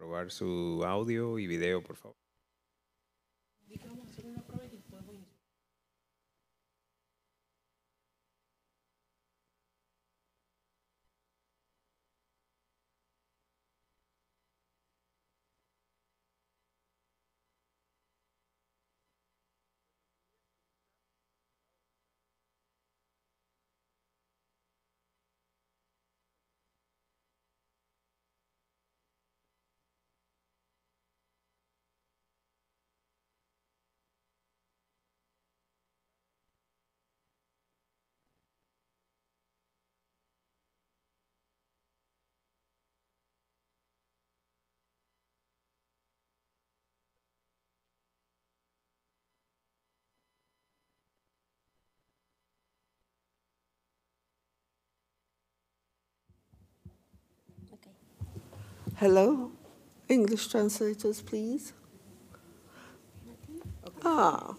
probar su audio y video, por favor. Hello? English translators, please. Ah,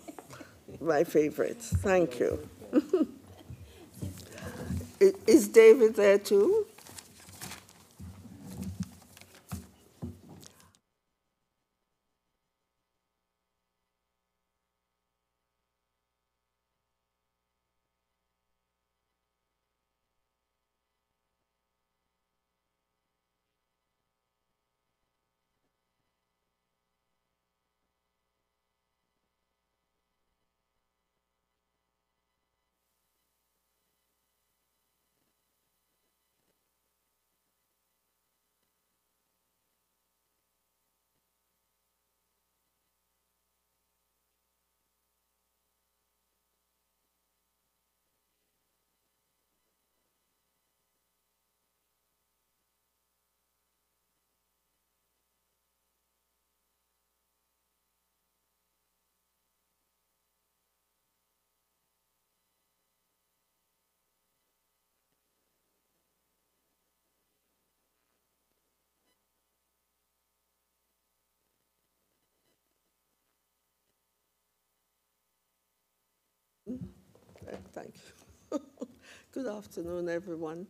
my favorite. Thank you. Is David there too? Thank you. Good afternoon, everyone.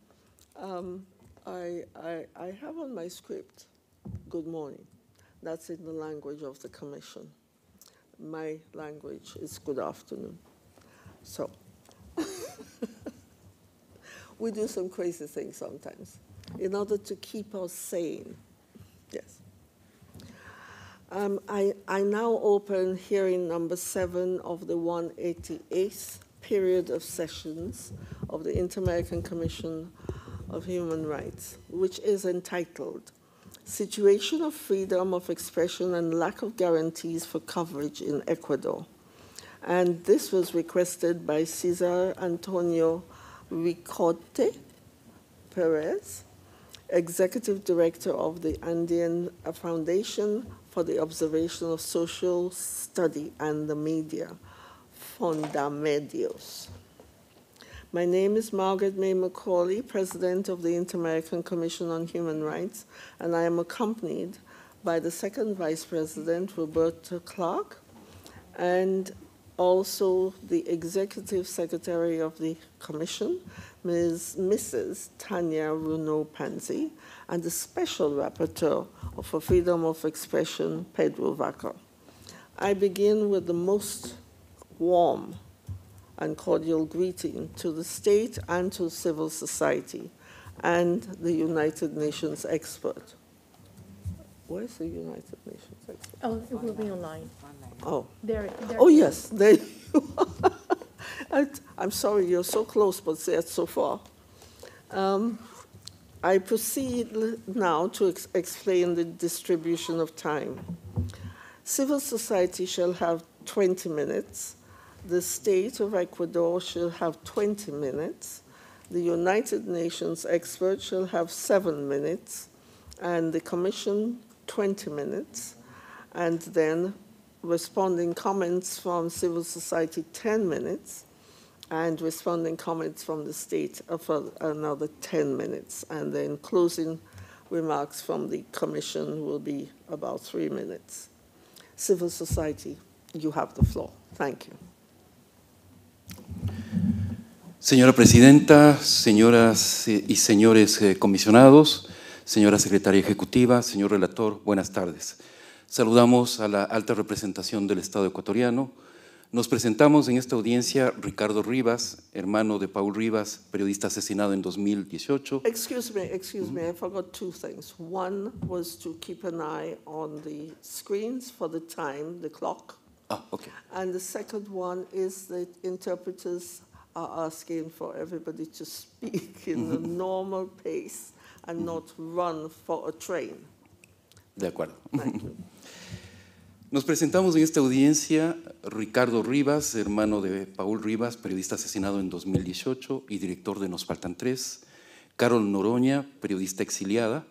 Um, I, I, I have on my script, good morning. That's in the language of the commission. My language is good afternoon. So, we do some crazy things sometimes in order to keep us sane. Yes. Um, I, I now open hearing number seven of the 188th period of sessions of the Inter-American Commission of Human Rights, which is entitled Situation of Freedom of Expression and Lack of Guarantees for Coverage in Ecuador. And this was requested by Cesar Antonio Ricote Perez, Executive Director of the Andean Foundation for the Observation of Social Study and the Media. Fondamedios. My name is Margaret May McCauley, President of the Inter-American Commission on Human Rights, and I am accompanied by the second Vice President, Roberta Clark, and also the Executive Secretary of the Commission, Ms. Mrs. Tanya Runo Panzi, and the Special Rapporteur for Freedom of Expression, Pedro Vaca. I begin with the most warm and cordial greeting to the state and to civil society and the United Nations expert. Where's the United Nations expert? Oh, it will be online. Oh. There, there oh, yes, there you are. I'm sorry, you're so close, but yet so far. Um, I proceed now to ex explain the distribution of time. Civil society shall have 20 minutes the state of Ecuador shall have 20 minutes, the United Nations expert shall have seven minutes, and the Commission 20 minutes, and then responding comments from civil society 10 minutes, and responding comments from the state for another 10 minutes, and then closing remarks from the Commission will be about three minutes. Civil society, you have the floor. Thank you. Señora presidenta, señoras eh, y señores eh, comisionados, señora secretaria ejecutiva, señor relator, buenas tardes. Saludamos a la alta representación del Estado ecuatoriano. Nos presentamos en esta audiencia Ricardo Rivas, hermano de Paul Rivas, periodista asesinado en 2018. Excuse me, I forgot two things. One was to keep an eye on the screens for the clock. Y ah, okay. And the que one is that interpreters are asking for everybody to speak in a normal pace and not run for a train. De acuerdo. Nos presentamos en esta audiencia Ricardo Rivas, hermano de Paul Rivas, periodista asesinado en 2018 y director de Nos Faltan Tres, Carol Noroña, periodista exiliada,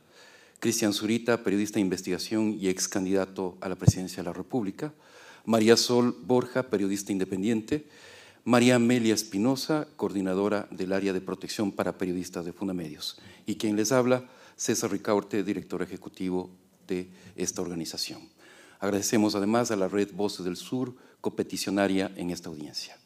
Cristian Zurita, periodista de investigación y ex candidato a la presidencia de la República, María Sol Borja, periodista independiente, María Amelia Espinosa, coordinadora del área de protección para periodistas de Fundamedios, y quien les habla, César Ricaurte, director ejecutivo de esta organización. Agradecemos además a la red Voces del Sur, competicionaria en esta audiencia.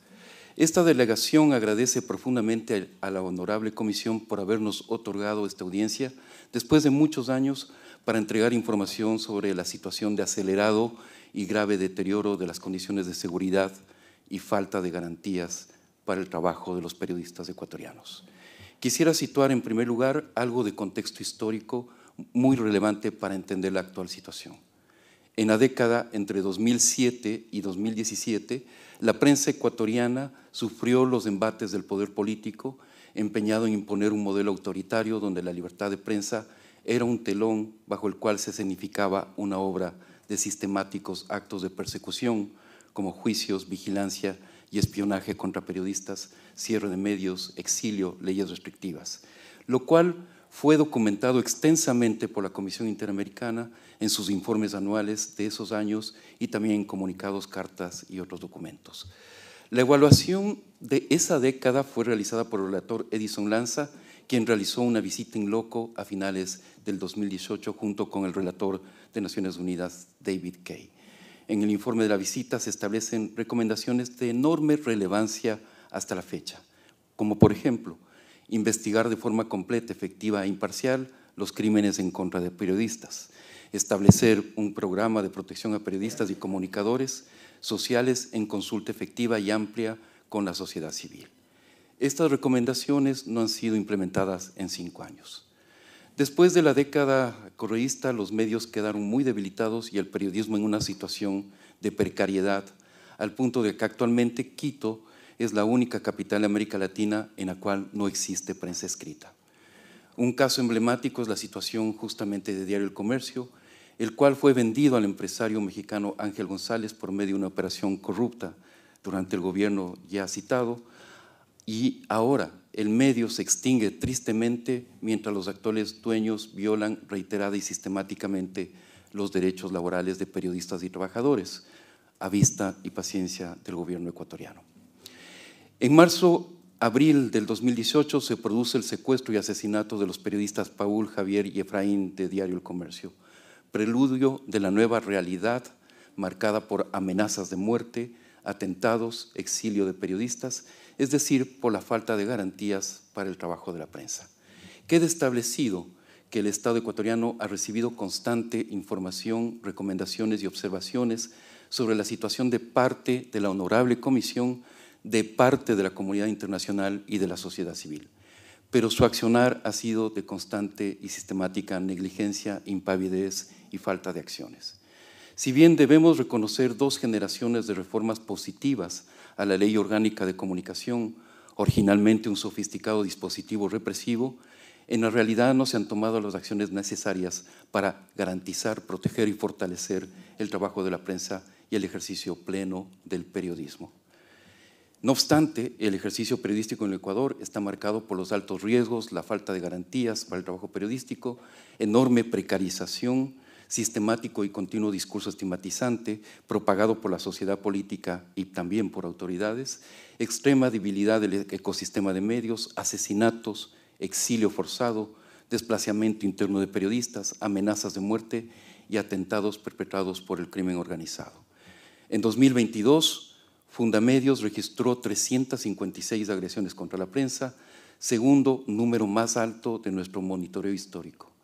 Esta delegación agradece profundamente a la Honorable Comisión por habernos otorgado esta audiencia después de muchos años para entregar información sobre la situación de acelerado y grave deterioro de las condiciones de seguridad y falta de garantías para el trabajo de los periodistas ecuatorianos. Quisiera situar en primer lugar algo de contexto histórico muy relevante para entender la actual situación. En la década entre 2007 y 2017, la prensa ecuatoriana sufrió los embates del poder político empeñado en imponer un modelo autoritario donde la libertad de prensa era un telón bajo el cual se significaba una obra de sistemáticos actos de persecución, como juicios, vigilancia y espionaje contra periodistas, cierre de medios, exilio, leyes restrictivas, lo cual fue documentado extensamente por la Comisión Interamericana en sus informes anuales de esos años y también en comunicados, cartas y otros documentos. La evaluación de esa década fue realizada por el relator Edison Lanza quien realizó una visita en loco a finales del 2018 junto con el relator de Naciones Unidas, David Kay. En el informe de la visita se establecen recomendaciones de enorme relevancia hasta la fecha, como por ejemplo, investigar de forma completa, efectiva e imparcial los crímenes en contra de periodistas, establecer un programa de protección a periodistas y comunicadores sociales en consulta efectiva y amplia con la sociedad civil estas recomendaciones no han sido implementadas en cinco años. Después de la década correísta, los medios quedaron muy debilitados y el periodismo en una situación de precariedad, al punto de que actualmente Quito es la única capital de América Latina en la cual no existe prensa escrita. Un caso emblemático es la situación justamente de Diario El Comercio, el cual fue vendido al empresario mexicano Ángel González por medio de una operación corrupta durante el gobierno ya citado, y ahora el medio se extingue tristemente mientras los actuales dueños violan reiterada y sistemáticamente los derechos laborales de periodistas y trabajadores, a vista y paciencia del gobierno ecuatoriano. En marzo, abril del 2018 se produce el secuestro y asesinato de los periodistas Paul, Javier y Efraín de Diario El Comercio, preludio de la nueva realidad marcada por amenazas de muerte, atentados, exilio de periodistas es decir, por la falta de garantías para el trabajo de la prensa. Queda establecido que el Estado ecuatoriano ha recibido constante información, recomendaciones y observaciones sobre la situación de parte de la Honorable Comisión, de parte de la comunidad internacional y de la sociedad civil. Pero su accionar ha sido de constante y sistemática negligencia, impavidez y falta de acciones. Si bien debemos reconocer dos generaciones de reformas positivas a la ley orgánica de comunicación, originalmente un sofisticado dispositivo represivo, en la realidad no se han tomado las acciones necesarias para garantizar, proteger y fortalecer el trabajo de la prensa y el ejercicio pleno del periodismo. No obstante, el ejercicio periodístico en el Ecuador está marcado por los altos riesgos, la falta de garantías para el trabajo periodístico, enorme precarización sistemático y continuo discurso estigmatizante propagado por la sociedad política y también por autoridades, extrema debilidad del ecosistema de medios, asesinatos, exilio forzado, desplazamiento interno de periodistas, amenazas de muerte y atentados perpetrados por el crimen organizado. En 2022, Fundamedios registró 356 agresiones contra la prensa, segundo número más alto de nuestro monitoreo histórico.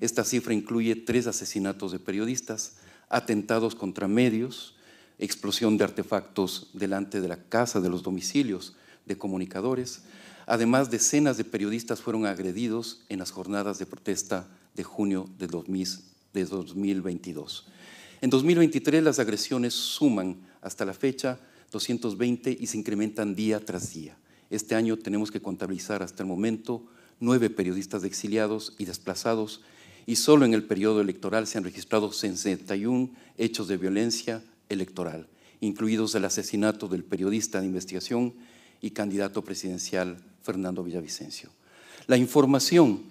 Esta cifra incluye tres asesinatos de periodistas, atentados contra medios, explosión de artefactos delante de la casa de los domicilios de comunicadores. Además, decenas de periodistas fueron agredidos en las jornadas de protesta de junio de, 2022. En 2023 las agresiones suman hasta la fecha 220 y se incrementan día tras día. Este año tenemos que contabilizar hasta el momento nueve periodistas exiliados y desplazados y solo en el periodo electoral se han registrado 61 hechos de violencia electoral, incluidos el asesinato del periodista de investigación y candidato presidencial Fernando Villavicencio. La información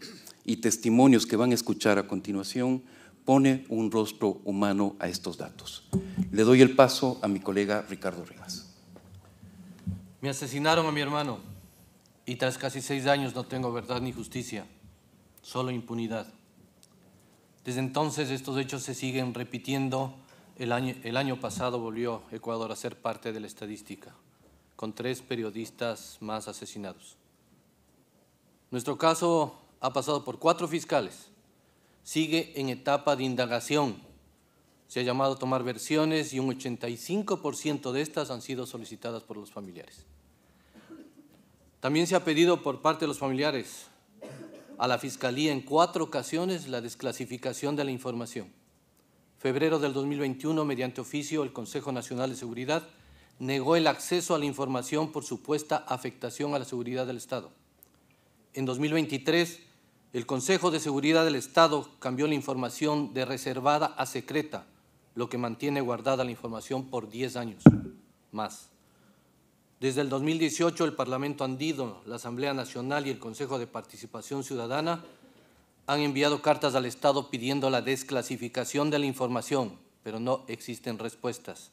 y testimonios que van a escuchar a continuación pone un rostro humano a estos datos. Le doy el paso a mi colega Ricardo Rivas. Me asesinaron a mi hermano y tras casi seis años no tengo verdad ni justicia, solo impunidad. Desde entonces estos hechos se siguen repitiendo. El año, el año pasado volvió Ecuador a ser parte de la estadística, con tres periodistas más asesinados. Nuestro caso ha pasado por cuatro fiscales, sigue en etapa de indagación. Se ha llamado a tomar versiones y un 85% de estas han sido solicitadas por los familiares. También se ha pedido por parte de los familiares a la Fiscalía en cuatro ocasiones la desclasificación de la información. Febrero del 2021, mediante oficio, el Consejo Nacional de Seguridad negó el acceso a la información por supuesta afectación a la seguridad del Estado. En 2023, el Consejo de Seguridad del Estado cambió la información de reservada a secreta, lo que mantiene guardada la información por 10 años más. Desde el 2018, el Parlamento Andino, la Asamblea Nacional y el Consejo de Participación Ciudadana han enviado cartas al Estado pidiendo la desclasificación de la información, pero no existen respuestas.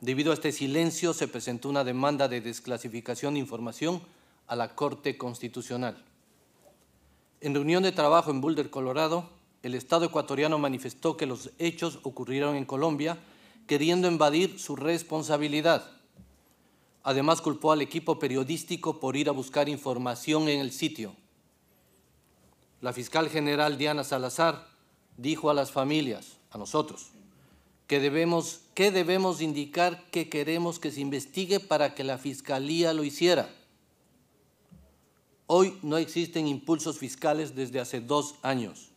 Debido a este silencio, se presentó una demanda de desclasificación de información a la Corte Constitucional. En reunión de trabajo en Boulder, Colorado, el Estado ecuatoriano manifestó que los hechos ocurrieron en Colombia, queriendo invadir su responsabilidad Además culpó al equipo periodístico por ir a buscar información en el sitio. La fiscal general Diana Salazar dijo a las familias, a nosotros, que debemos, debemos indicar que queremos que se investigue para que la fiscalía lo hiciera. Hoy no existen impulsos fiscales desde hace dos años.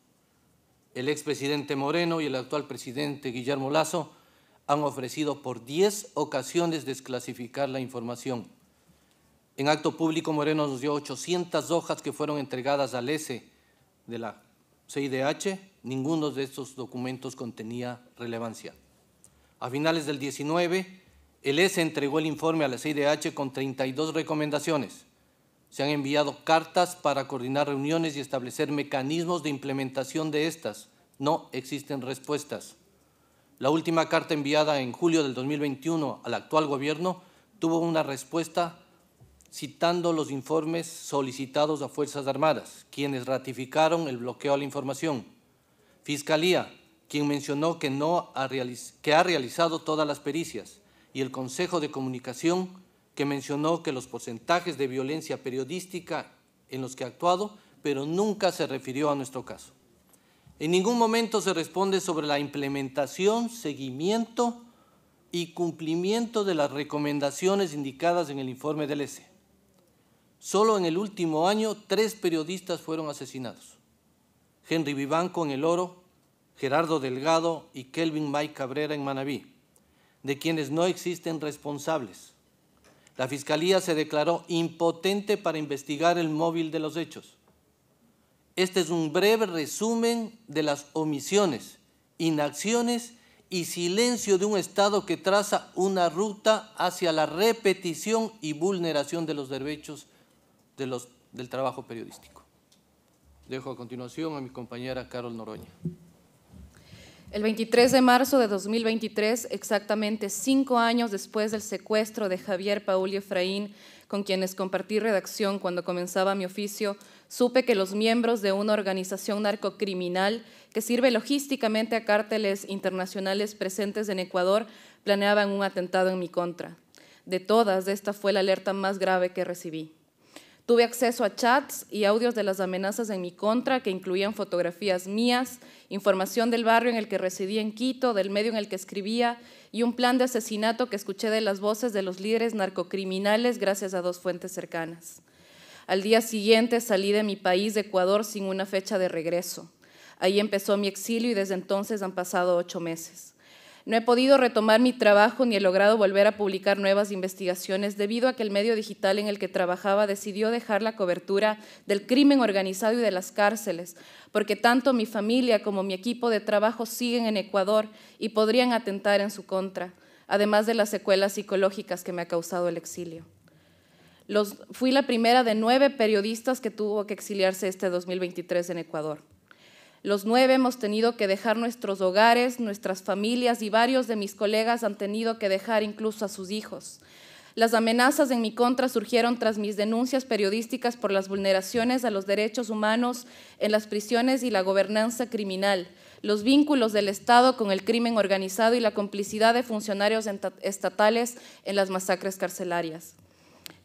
El expresidente Moreno y el actual presidente Guillermo Lazo han ofrecido por 10 ocasiones desclasificar la información. En acto público, Moreno nos dio 800 hojas que fueron entregadas al e S e de la CIDH. Ninguno de estos documentos contenía relevancia. A finales del 19, el e S entregó el informe a la CIDH con 32 recomendaciones. Se han enviado cartas para coordinar reuniones y establecer mecanismos de implementación de estas. No existen respuestas. La última carta enviada en julio del 2021 al actual gobierno tuvo una respuesta citando los informes solicitados a Fuerzas Armadas, quienes ratificaron el bloqueo a la información. Fiscalía, quien mencionó que, no ha, que ha realizado todas las pericias, y el Consejo de Comunicación, que mencionó que los porcentajes de violencia periodística en los que ha actuado, pero nunca se refirió a nuestro caso. En ningún momento se responde sobre la implementación, seguimiento y cumplimiento de las recomendaciones indicadas en el informe del ESE. Solo en el último año, tres periodistas fueron asesinados. Henry Vivanco en El Oro, Gerardo Delgado y Kelvin Mike Cabrera en Manabí, de quienes no existen responsables. La Fiscalía se declaró impotente para investigar el móvil de los hechos. Este es un breve resumen de las omisiones, inacciones y silencio de un Estado que traza una ruta hacia la repetición y vulneración de los derechos del trabajo periodístico. Dejo a continuación a mi compañera Carol Noroña. El 23 de marzo de 2023, exactamente cinco años después del secuestro de Javier Paul Efraín, con quienes compartí redacción cuando comenzaba mi oficio, Supe que los miembros de una organización narcocriminal que sirve logísticamente a cárteles internacionales presentes en Ecuador planeaban un atentado en mi contra. De todas, esta fue la alerta más grave que recibí. Tuve acceso a chats y audios de las amenazas en mi contra, que incluían fotografías mías, información del barrio en el que residía en Quito, del medio en el que escribía y un plan de asesinato que escuché de las voces de los líderes narcocriminales gracias a dos fuentes cercanas. Al día siguiente salí de mi país, Ecuador, sin una fecha de regreso. Ahí empezó mi exilio y desde entonces han pasado ocho meses. No he podido retomar mi trabajo ni he logrado volver a publicar nuevas investigaciones debido a que el medio digital en el que trabajaba decidió dejar la cobertura del crimen organizado y de las cárceles, porque tanto mi familia como mi equipo de trabajo siguen en Ecuador y podrían atentar en su contra, además de las secuelas psicológicas que me ha causado el exilio fui la primera de nueve periodistas que tuvo que exiliarse este 2023 en Ecuador. Los nueve hemos tenido que dejar nuestros hogares, nuestras familias y varios de mis colegas han tenido que dejar incluso a sus hijos. Las amenazas en mi contra surgieron tras mis denuncias periodísticas por las vulneraciones a los derechos humanos en las prisiones y la gobernanza criminal, los vínculos del Estado con el crimen organizado y la complicidad de funcionarios estatales en las masacres carcelarias.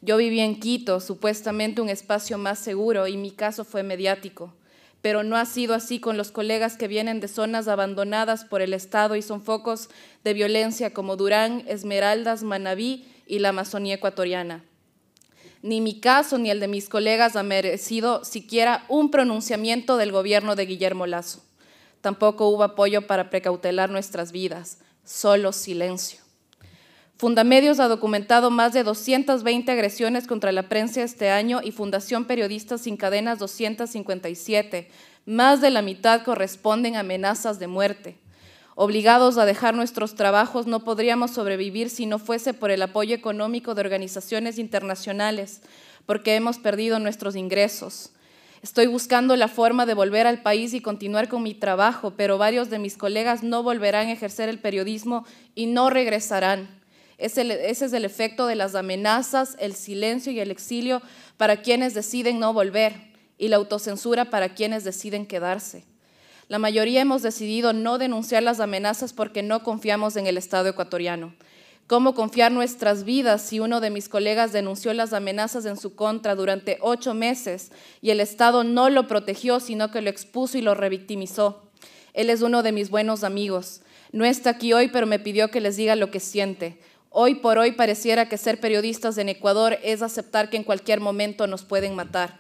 Yo viví en Quito, supuestamente un espacio más seguro, y mi caso fue mediático. Pero no ha sido así con los colegas que vienen de zonas abandonadas por el Estado y son focos de violencia como Durán, Esmeraldas, Manabí y la Amazonía ecuatoriana. Ni mi caso ni el de mis colegas ha merecido siquiera un pronunciamiento del gobierno de Guillermo Lazo. Tampoco hubo apoyo para precautelar nuestras vidas, solo silencio. Fundamedios ha documentado más de 220 agresiones contra la prensa este año y Fundación Periodistas Sin Cadenas 257. Más de la mitad corresponden a amenazas de muerte. Obligados a dejar nuestros trabajos, no podríamos sobrevivir si no fuese por el apoyo económico de organizaciones internacionales, porque hemos perdido nuestros ingresos. Estoy buscando la forma de volver al país y continuar con mi trabajo, pero varios de mis colegas no volverán a ejercer el periodismo y no regresarán ese es el efecto de las amenazas, el silencio y el exilio para quienes deciden no volver y la autocensura para quienes deciden quedarse. La mayoría hemos decidido no denunciar las amenazas porque no confiamos en el Estado ecuatoriano. ¿Cómo confiar nuestras vidas si uno de mis colegas denunció las amenazas en su contra durante ocho meses y el Estado no lo protegió, sino que lo expuso y lo revictimizó? Él es uno de mis buenos amigos. No está aquí hoy, pero me pidió que les diga lo que siente. Hoy por hoy pareciera que ser periodistas en Ecuador es aceptar que en cualquier momento nos pueden matar.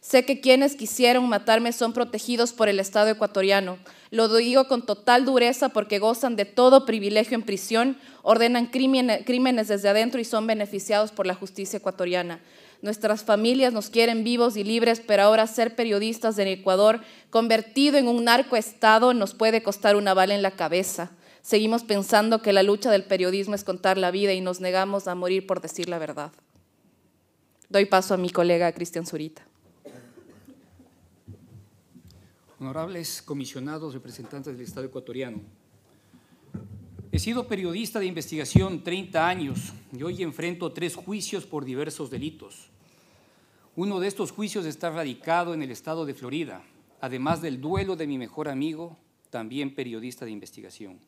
Sé que quienes quisieron matarme son protegidos por el Estado ecuatoriano. Lo digo con total dureza porque gozan de todo privilegio en prisión, ordenan crímenes desde adentro y son beneficiados por la justicia ecuatoriana. Nuestras familias nos quieren vivos y libres, pero ahora ser periodistas en Ecuador, convertido en un narcoestado, nos puede costar una bala en la cabeza. Seguimos pensando que la lucha del periodismo es contar la vida y nos negamos a morir por decir la verdad. Doy paso a mi colega Cristian Zurita. Honorables comisionados representantes del Estado ecuatoriano, he sido periodista de investigación 30 años y hoy enfrento tres juicios por diversos delitos. Uno de estos juicios está radicado en el estado de Florida, además del duelo de mi mejor amigo, también periodista de investigación.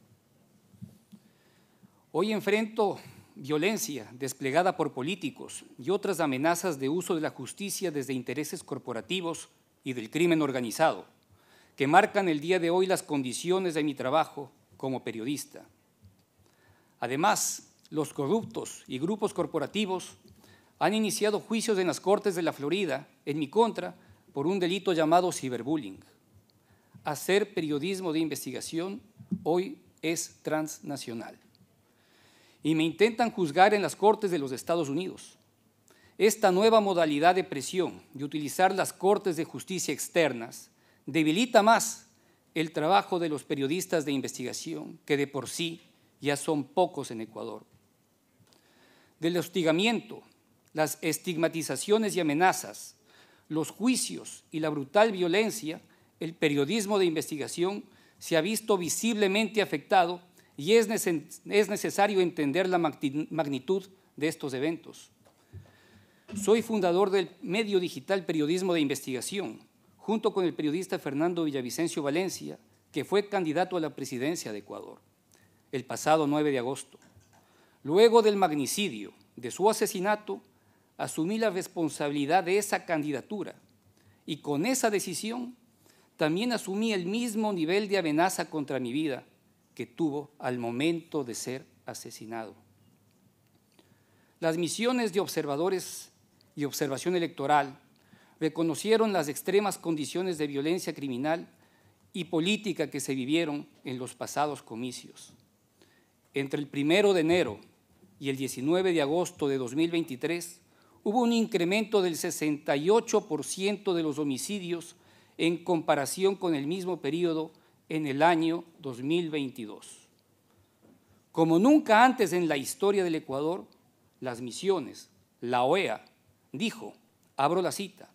Hoy enfrento violencia desplegada por políticos y otras amenazas de uso de la justicia desde intereses corporativos y del crimen organizado, que marcan el día de hoy las condiciones de mi trabajo como periodista. Además, los corruptos y grupos corporativos han iniciado juicios en las Cortes de la Florida en mi contra por un delito llamado ciberbullying. Hacer periodismo de investigación hoy es transnacional y me intentan juzgar en las Cortes de los Estados Unidos. Esta nueva modalidad de presión de utilizar las Cortes de Justicia externas debilita más el trabajo de los periodistas de investigación, que de por sí ya son pocos en Ecuador. Del hostigamiento, las estigmatizaciones y amenazas, los juicios y la brutal violencia, el periodismo de investigación se ha visto visiblemente afectado y es, necesario entender la magnitud de estos eventos. Soy fundador del medio digital Periodismo de Investigación, junto con el periodista Fernando Villavicencio Valencia, que fue candidato a la presidencia de Ecuador el pasado 9 de agosto. Luego del magnicidio, de su asesinato, asumí la responsabilidad de esa candidatura y con esa decisión también asumí el mismo nivel de amenaza contra mi vida que tuvo al momento de ser asesinado. Las misiones de observadores y observación electoral reconocieron las extremas condiciones de violencia criminal y política que se vivieron en los pasados comicios. Entre el 1 de enero y el 19 de agosto de 2023 hubo un incremento del 68% de los homicidios en comparación con el mismo periodo en el año 2022. Como nunca antes en la historia del Ecuador, las misiones, la OEA, dijo, abro la cita,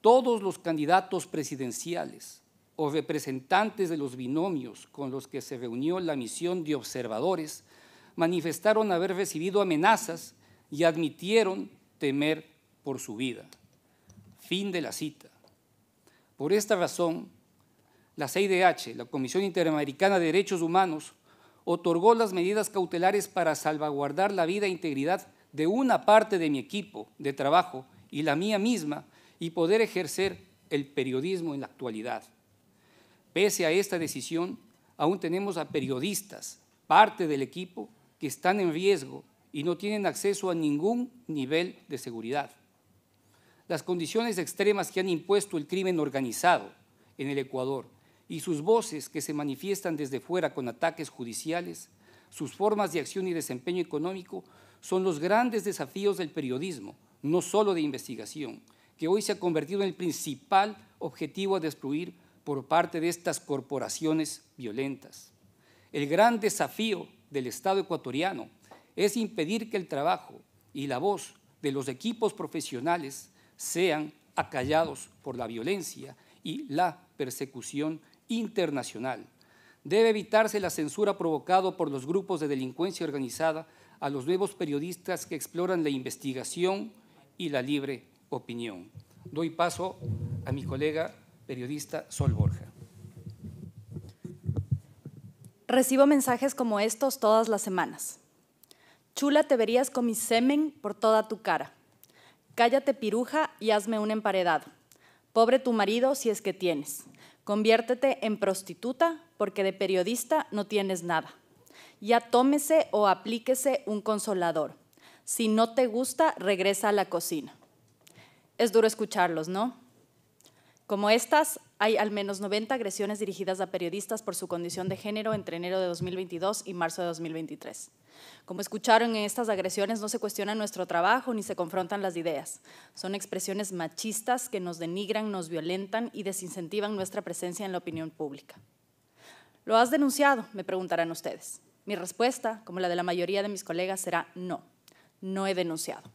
todos los candidatos presidenciales o representantes de los binomios con los que se reunió la misión de observadores manifestaron haber recibido amenazas y admitieron temer por su vida. Fin de la cita. Por esta razón, la CIDH, la Comisión Interamericana de Derechos Humanos, otorgó las medidas cautelares para salvaguardar la vida e integridad de una parte de mi equipo de trabajo y la mía misma y poder ejercer el periodismo en la actualidad. Pese a esta decisión, aún tenemos a periodistas, parte del equipo, que están en riesgo y no tienen acceso a ningún nivel de seguridad. Las condiciones extremas que han impuesto el crimen organizado en el Ecuador y sus voces que se manifiestan desde fuera con ataques judiciales, sus formas de acción y desempeño económico son los grandes desafíos del periodismo, no solo de investigación, que hoy se ha convertido en el principal objetivo a destruir por parte de estas corporaciones violentas. El gran desafío del Estado ecuatoriano es impedir que el trabajo y la voz de los equipos profesionales sean acallados por la violencia y la persecución internacional. Debe evitarse la censura provocada por los grupos de delincuencia organizada a los nuevos periodistas que exploran la investigación y la libre opinión. Doy paso a mi colega periodista Sol Borja. Recibo mensajes como estos todas las semanas. Chula, te verías con mi semen por toda tu cara. Cállate piruja y hazme un emparedado. Pobre tu marido si es que tienes. Conviértete en prostituta porque de periodista no tienes nada. Ya tómese o aplíquese un consolador. Si no te gusta, regresa a la cocina. Es duro escucharlos, ¿no? Como estas, hay al menos 90 agresiones dirigidas a periodistas por su condición de género entre enero de 2022 y marzo de 2023. Como escucharon, en estas agresiones no se cuestiona nuestro trabajo ni se confrontan las ideas. Son expresiones machistas que nos denigran, nos violentan y desincentivan nuestra presencia en la opinión pública. ¿Lo has denunciado? Me preguntarán ustedes. Mi respuesta, como la de la mayoría de mis colegas, será no, no he denunciado.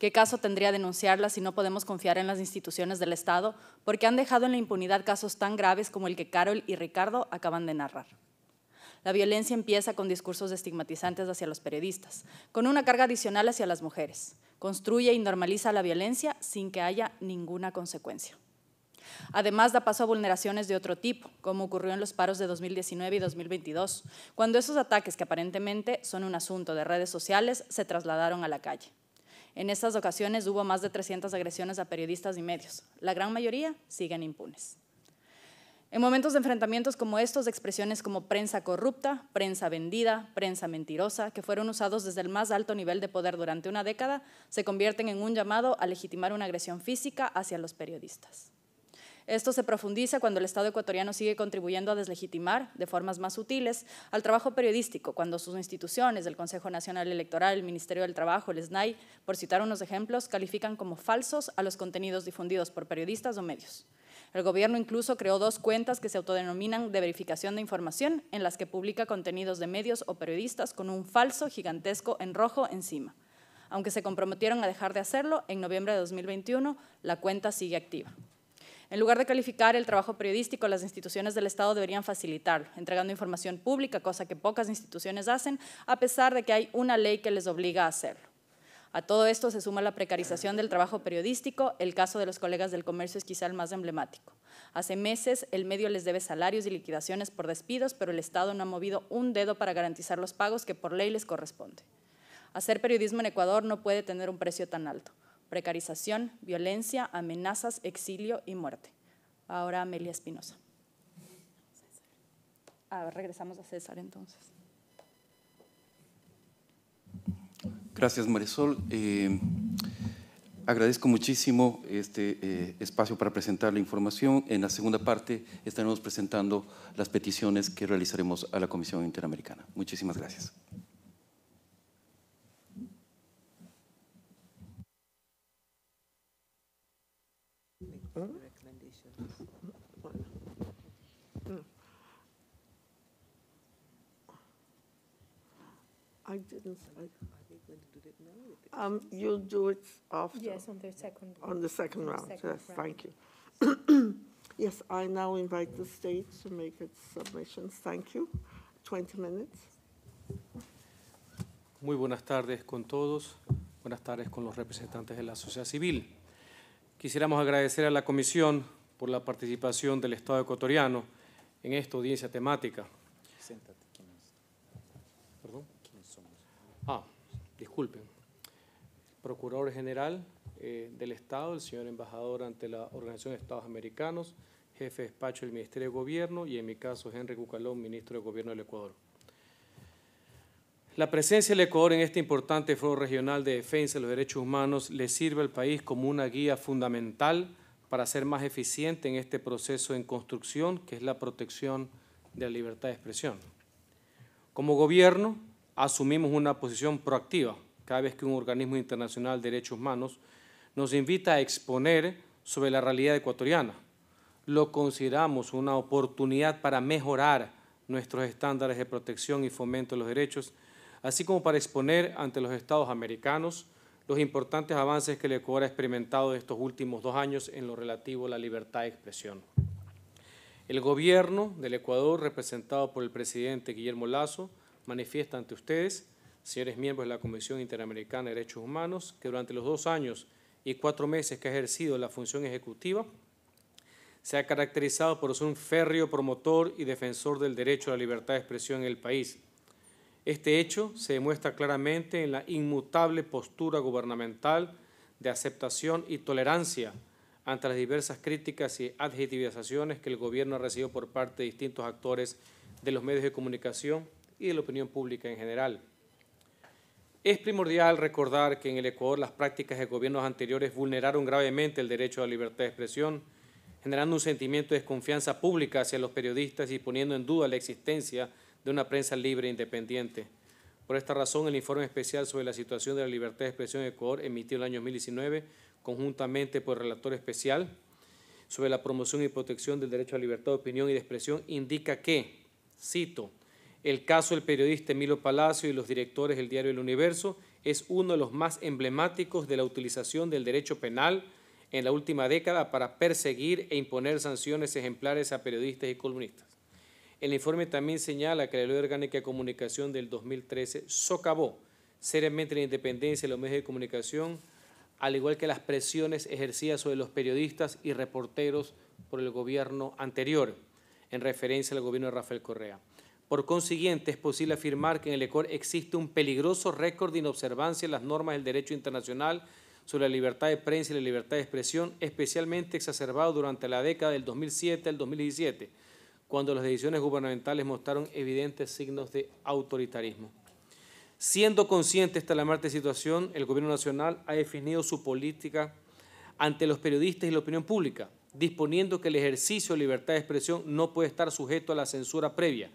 ¿Qué caso tendría denunciarla si no podemos confiar en las instituciones del Estado porque han dejado en la impunidad casos tan graves como el que Carol y Ricardo acaban de narrar? La violencia empieza con discursos estigmatizantes hacia los periodistas, con una carga adicional hacia las mujeres. Construye y normaliza la violencia sin que haya ninguna consecuencia. Además, da paso a vulneraciones de otro tipo, como ocurrió en los paros de 2019 y 2022, cuando esos ataques que aparentemente son un asunto de redes sociales se trasladaron a la calle. En estas ocasiones hubo más de 300 agresiones a periodistas y medios. La gran mayoría siguen impunes. En momentos de enfrentamientos como estos, expresiones como prensa corrupta, prensa vendida, prensa mentirosa, que fueron usados desde el más alto nivel de poder durante una década, se convierten en un llamado a legitimar una agresión física hacia los periodistas. Esto se profundiza cuando el Estado ecuatoriano sigue contribuyendo a deslegitimar, de formas más sutiles, al trabajo periodístico, cuando sus instituciones, el Consejo Nacional Electoral, el Ministerio del Trabajo, el SNAI, por citar unos ejemplos, califican como falsos a los contenidos difundidos por periodistas o medios. El gobierno incluso creó dos cuentas que se autodenominan de verificación de información, en las que publica contenidos de medios o periodistas con un falso gigantesco en rojo encima. Aunque se comprometieron a dejar de hacerlo, en noviembre de 2021 la cuenta sigue activa. En lugar de calificar el trabajo periodístico, las instituciones del Estado deberían facilitarlo, entregando información pública, cosa que pocas instituciones hacen, a pesar de que hay una ley que les obliga a hacerlo. A todo esto se suma la precarización del trabajo periodístico, el caso de los colegas del comercio es quizá el más emblemático. Hace meses el medio les debe salarios y liquidaciones por despidos, pero el Estado no ha movido un dedo para garantizar los pagos que por ley les corresponde. Hacer periodismo en Ecuador no puede tener un precio tan alto precarización, violencia, amenazas, exilio y muerte. Ahora Amelia Espinosa. ver, ah, regresamos a César entonces. Gracias Marisol. Eh, agradezco muchísimo este eh, espacio para presentar la información. En la segunda parte estaremos presentando las peticiones que realizaremos a la Comisión Interamericana. Muchísimas gracias. I didn't, I, are to do it now? Um, you'll do it after, Yes, on the second. on the second round, second yes, round. thank you. Yes, I now invite the state to make its submissions, thank you. Twenty minutes. Muy buenas tardes con todos, buenas tardes con los representantes de la sociedad civil. Quisiéramos agradecer a la Comisión por la participación del Estado ecuatoriano en esta audiencia temática. Siéntate. disculpen, Procurador General eh, del Estado, el señor embajador ante la Organización de Estados Americanos, jefe de despacho del Ministerio de Gobierno y en mi caso Henry Cucalón, ministro de Gobierno del Ecuador. La presencia del Ecuador en este importante foro regional de defensa de los derechos humanos le sirve al país como una guía fundamental para ser más eficiente en este proceso en construcción que es la protección de la libertad de expresión. Como gobierno, asumimos una posición proactiva cada vez que un organismo internacional de derechos humanos nos invita a exponer sobre la realidad ecuatoriana. Lo consideramos una oportunidad para mejorar nuestros estándares de protección y fomento de los derechos, así como para exponer ante los estados americanos los importantes avances que el Ecuador ha experimentado estos últimos dos años en lo relativo a la libertad de expresión. El gobierno del Ecuador, representado por el presidente Guillermo Lazo, manifiesta ante ustedes, señores miembros de la Comisión Interamericana de Derechos Humanos, que durante los dos años y cuatro meses que ha ejercido la función ejecutiva, se ha caracterizado por ser un férreo promotor y defensor del derecho a la libertad de expresión en el país. Este hecho se demuestra claramente en la inmutable postura gubernamental de aceptación y tolerancia ante las diversas críticas y adjetivizaciones que el gobierno ha recibido por parte de distintos actores de los medios de comunicación y de la opinión pública en general. Es primordial recordar que en el Ecuador las prácticas de gobiernos anteriores vulneraron gravemente el derecho a la libertad de expresión, generando un sentimiento de desconfianza pública hacia los periodistas y poniendo en duda la existencia de una prensa libre e independiente. Por esta razón, el informe especial sobre la situación de la libertad de expresión en Ecuador, emitido en el año 2019, conjuntamente por el relator especial sobre la promoción y protección del derecho a la libertad de opinión y de expresión, indica que, cito, el caso del periodista Emilio Palacio y los directores del diario El Universo es uno de los más emblemáticos de la utilización del derecho penal en la última década para perseguir e imponer sanciones ejemplares a periodistas y columnistas. El informe también señala que la Ley Orgánica de Comunicación del 2013 socavó seriamente la independencia de los medios de comunicación, al igual que las presiones ejercidas sobre los periodistas y reporteros por el gobierno anterior, en referencia al gobierno de Rafael Correa. Por consiguiente, es posible afirmar que en el ECOR existe un peligroso récord de inobservancia en las normas del derecho internacional sobre la libertad de prensa y la libertad de expresión, especialmente exacerbado durante la década del 2007 al 2017, cuando las decisiones gubernamentales mostraron evidentes signos de autoritarismo. Siendo consciente de esta alarmante situación, el Gobierno Nacional ha definido su política ante los periodistas y la opinión pública, disponiendo que el ejercicio de libertad de expresión no puede estar sujeto a la censura previa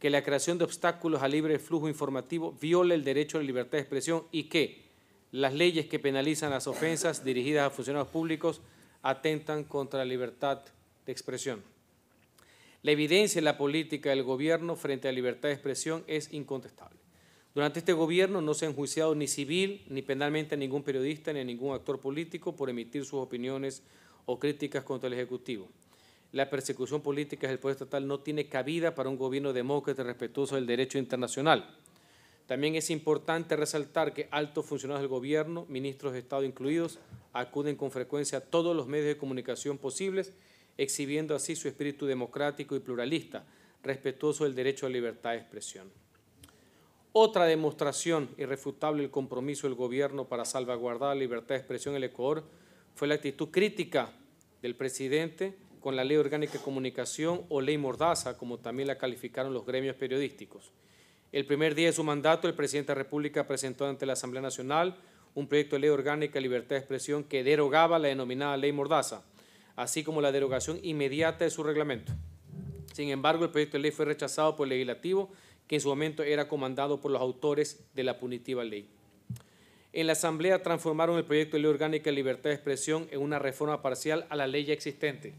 que la creación de obstáculos al libre flujo informativo viola el derecho a la libertad de expresión y que las leyes que penalizan las ofensas dirigidas a funcionarios públicos atentan contra la libertad de expresión. La evidencia en la política del gobierno frente a la libertad de expresión es incontestable. Durante este gobierno no se ha enjuiciado ni civil ni penalmente a ningún periodista ni a ningún actor político por emitir sus opiniones o críticas contra el Ejecutivo la persecución política del poder estatal no tiene cabida para un gobierno demócrata respetuoso del derecho internacional. También es importante resaltar que altos funcionarios del gobierno, ministros de Estado incluidos, acuden con frecuencia a todos los medios de comunicación posibles, exhibiendo así su espíritu democrático y pluralista, respetuoso del derecho a libertad de expresión. Otra demostración irrefutable del compromiso del gobierno para salvaguardar la libertad de expresión en el Ecuador fue la actitud crítica del presidente con la Ley Orgánica de Comunicación o Ley Mordaza, como también la calificaron los gremios periodísticos. El primer día de su mandato, el presidente de la República presentó ante la Asamblea Nacional un proyecto de ley orgánica de libertad de expresión que derogaba la denominada ley Mordaza, así como la derogación inmediata de su reglamento. Sin embargo, el proyecto de ley fue rechazado por el legislativo, que en su momento era comandado por los autores de la punitiva ley. En la Asamblea transformaron el proyecto de ley orgánica de libertad de expresión en una reforma parcial a la ley ya existente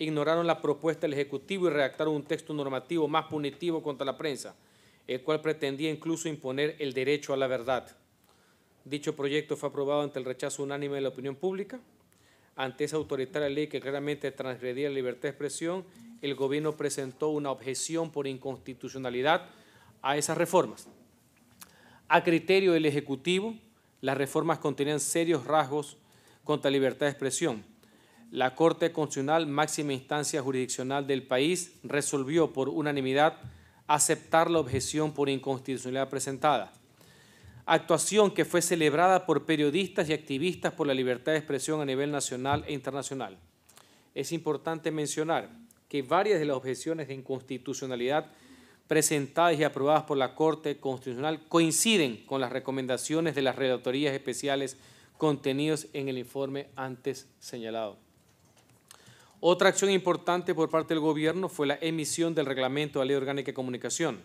ignoraron la propuesta del Ejecutivo y redactaron un texto normativo más punitivo contra la prensa, el cual pretendía incluso imponer el derecho a la verdad. Dicho proyecto fue aprobado ante el rechazo unánime de la opinión pública. Ante esa autoritaria ley que claramente transgredía la libertad de expresión, el gobierno presentó una objeción por inconstitucionalidad a esas reformas. A criterio del Ejecutivo, las reformas contenían serios rasgos contra la libertad de expresión, la Corte Constitucional, máxima instancia jurisdiccional del país, resolvió por unanimidad aceptar la objeción por inconstitucionalidad presentada. Actuación que fue celebrada por periodistas y activistas por la libertad de expresión a nivel nacional e internacional. Es importante mencionar que varias de las objeciones de inconstitucionalidad presentadas y aprobadas por la Corte Constitucional coinciden con las recomendaciones de las redactorías especiales contenidos en el informe antes señalado. Otra acción importante por parte del gobierno fue la emisión del reglamento de la Ley Orgánica de Comunicación.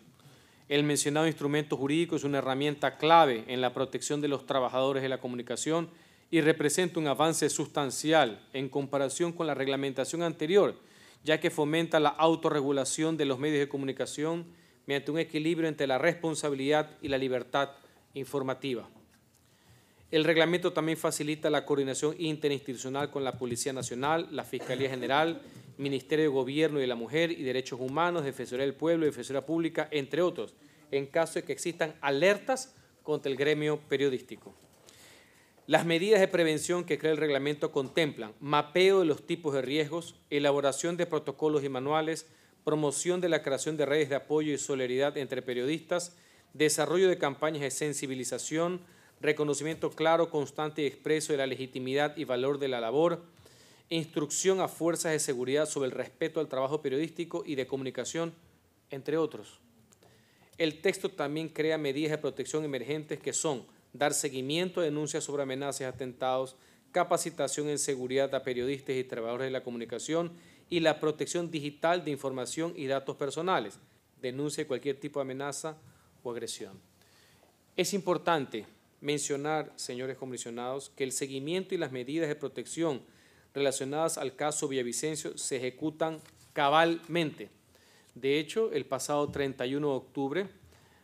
El mencionado instrumento jurídico es una herramienta clave en la protección de los trabajadores de la comunicación y representa un avance sustancial en comparación con la reglamentación anterior, ya que fomenta la autorregulación de los medios de comunicación mediante un equilibrio entre la responsabilidad y la libertad informativa. El reglamento también facilita la coordinación interinstitucional con la Policía Nacional, la Fiscalía General, Ministerio de Gobierno y de la Mujer y Derechos Humanos, Defensoría del Pueblo, y Defensoría Pública, entre otros, en caso de que existan alertas contra el gremio periodístico. Las medidas de prevención que crea el reglamento contemplan mapeo de los tipos de riesgos, elaboración de protocolos y manuales, promoción de la creación de redes de apoyo y solidaridad entre periodistas, desarrollo de campañas de sensibilización, reconocimiento claro, constante y expreso de la legitimidad y valor de la labor, instrucción a fuerzas de seguridad sobre el respeto al trabajo periodístico y de comunicación, entre otros. El texto también crea medidas de protección emergentes que son dar seguimiento a denuncias sobre amenazas, y atentados, capacitación en seguridad a periodistas y trabajadores de la comunicación y la protección digital de información y datos personales, denuncia de cualquier tipo de amenaza o agresión. Es importante mencionar, señores comisionados, que el seguimiento y las medidas de protección relacionadas al caso Villavicencio se ejecutan cabalmente. De hecho, el pasado 31 de octubre,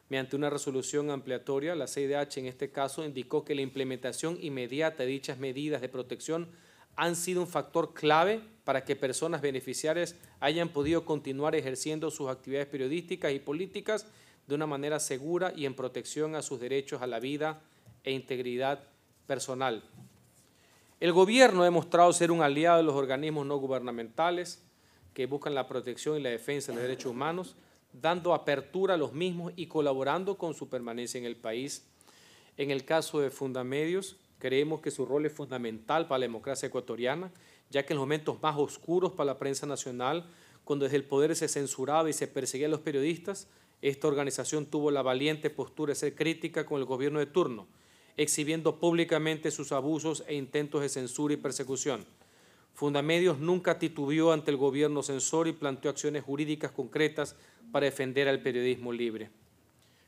mediante una resolución ampliatoria, la CIDH en este caso indicó que la implementación inmediata de dichas medidas de protección han sido un factor clave para que personas beneficiarias hayan podido continuar ejerciendo sus actividades periodísticas y políticas de una manera segura y en protección a sus derechos a la vida, e integridad personal. El gobierno ha demostrado ser un aliado de los organismos no gubernamentales que buscan la protección y la defensa de los derechos humanos, dando apertura a los mismos y colaborando con su permanencia en el país. En el caso de Fundamedios, creemos que su rol es fundamental para la democracia ecuatoriana, ya que en los momentos más oscuros para la prensa nacional, cuando desde el poder se censuraba y se perseguía a los periodistas, esta organización tuvo la valiente postura de ser crítica con el gobierno de turno exhibiendo públicamente sus abusos e intentos de censura y persecución. Fundamedios nunca titubeó ante el gobierno censor y planteó acciones jurídicas concretas para defender al periodismo libre.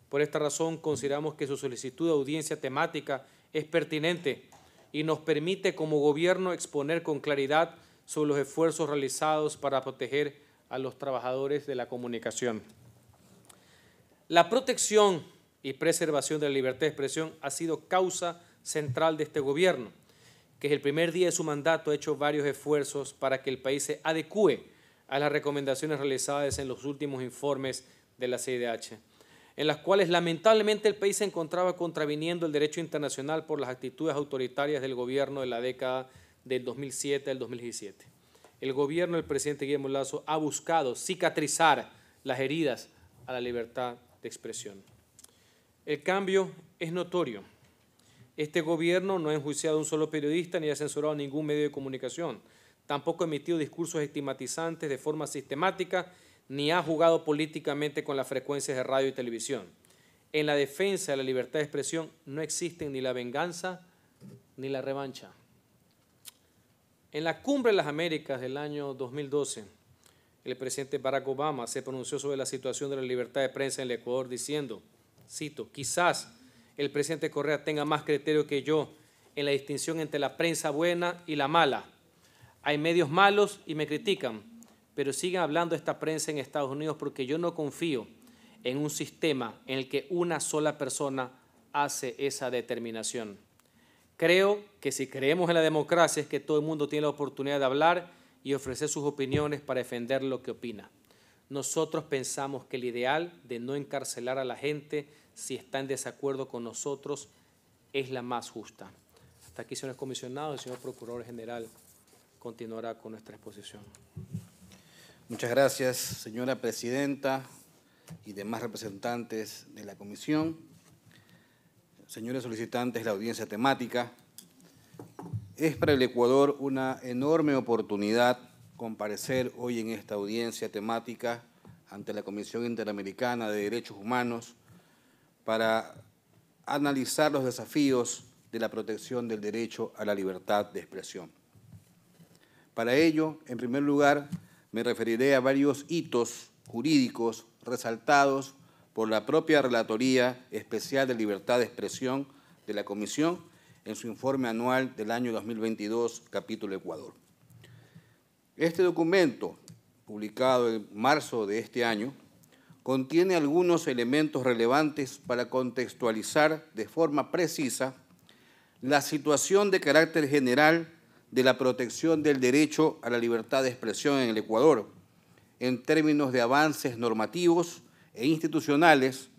Por esta razón, consideramos que su solicitud de audiencia temática es pertinente y nos permite como gobierno exponer con claridad sobre los esfuerzos realizados para proteger a los trabajadores de la comunicación. La protección y preservación de la libertad de expresión ha sido causa central de este gobierno, que desde el primer día de su mandato ha hecho varios esfuerzos para que el país se adecue a las recomendaciones realizadas en los últimos informes de la CIDH, en las cuales lamentablemente el país se encontraba contraviniendo el derecho internacional por las actitudes autoritarias del gobierno de la década del 2007 al 2017. El gobierno del presidente Guillermo Lazo ha buscado cicatrizar las heridas a la libertad de expresión. El cambio es notorio. Este gobierno no ha enjuiciado a un solo periodista ni ha censurado ningún medio de comunicación. Tampoco ha emitido discursos estigmatizantes de forma sistemática ni ha jugado políticamente con las frecuencias de radio y televisión. En la defensa de la libertad de expresión no existen ni la venganza ni la revancha. En la cumbre de las Américas del año 2012, el presidente Barack Obama se pronunció sobre la situación de la libertad de prensa en el Ecuador diciendo, Cito, quizás el presidente Correa tenga más criterio que yo en la distinción entre la prensa buena y la mala. Hay medios malos y me critican, pero sigan hablando esta prensa en Estados Unidos porque yo no confío en un sistema en el que una sola persona hace esa determinación. Creo que si creemos en la democracia es que todo el mundo tiene la oportunidad de hablar y ofrecer sus opiniones para defender lo que opina. Nosotros pensamos que el ideal de no encarcelar a la gente si está en desacuerdo con nosotros es la más justa. Hasta aquí, señores comisionados, el señor Procurador General continuará con nuestra exposición. Muchas gracias, señora presidenta y demás representantes de la comisión. Señores solicitantes de la audiencia temática, es para el Ecuador una enorme oportunidad comparecer hoy en esta audiencia temática ante la Comisión Interamericana de Derechos Humanos para analizar los desafíos de la protección del derecho a la libertad de expresión. Para ello, en primer lugar, me referiré a varios hitos jurídicos resaltados por la propia Relatoría Especial de Libertad de Expresión de la Comisión en su informe anual del año 2022, capítulo Ecuador. Este documento, publicado en marzo de este año, contiene algunos elementos relevantes para contextualizar de forma precisa la situación de carácter general de la protección del derecho a la libertad de expresión en el Ecuador, en términos de avances normativos e institucionales,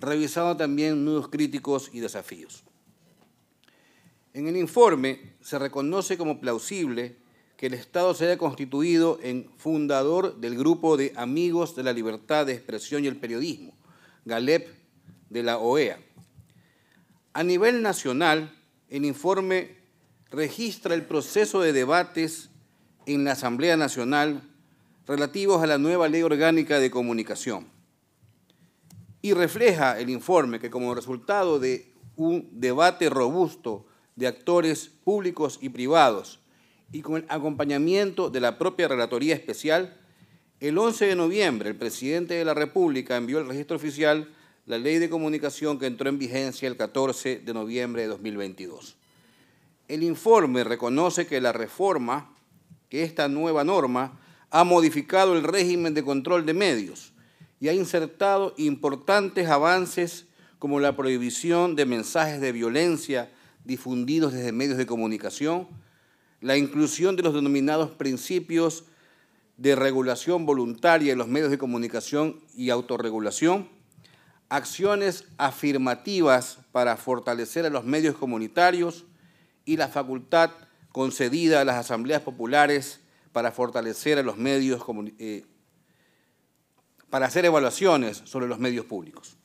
revisando también nudos críticos y desafíos. En el informe se reconoce como plausible que el Estado se haya constituido en fundador del grupo de Amigos de la Libertad de Expresión y el Periodismo, GALEP de la OEA. A nivel nacional, el informe registra el proceso de debates en la Asamblea Nacional relativos a la nueva Ley Orgánica de Comunicación y refleja el informe que como resultado de un debate robusto de actores públicos y privados y con el acompañamiento de la propia Relatoría Especial, el 11 de noviembre el presidente de la República envió al registro oficial la ley de comunicación que entró en vigencia el 14 de noviembre de 2022. El informe reconoce que la reforma, que esta nueva norma, ha modificado el régimen de control de medios y ha insertado importantes avances como la prohibición de mensajes de violencia difundidos desde medios de comunicación, la inclusión de los denominados principios de regulación voluntaria en los medios de comunicación y autorregulación, acciones afirmativas para fortalecer a los medios comunitarios y la facultad concedida a las asambleas populares para fortalecer a los medios eh, para hacer evaluaciones sobre los medios públicos.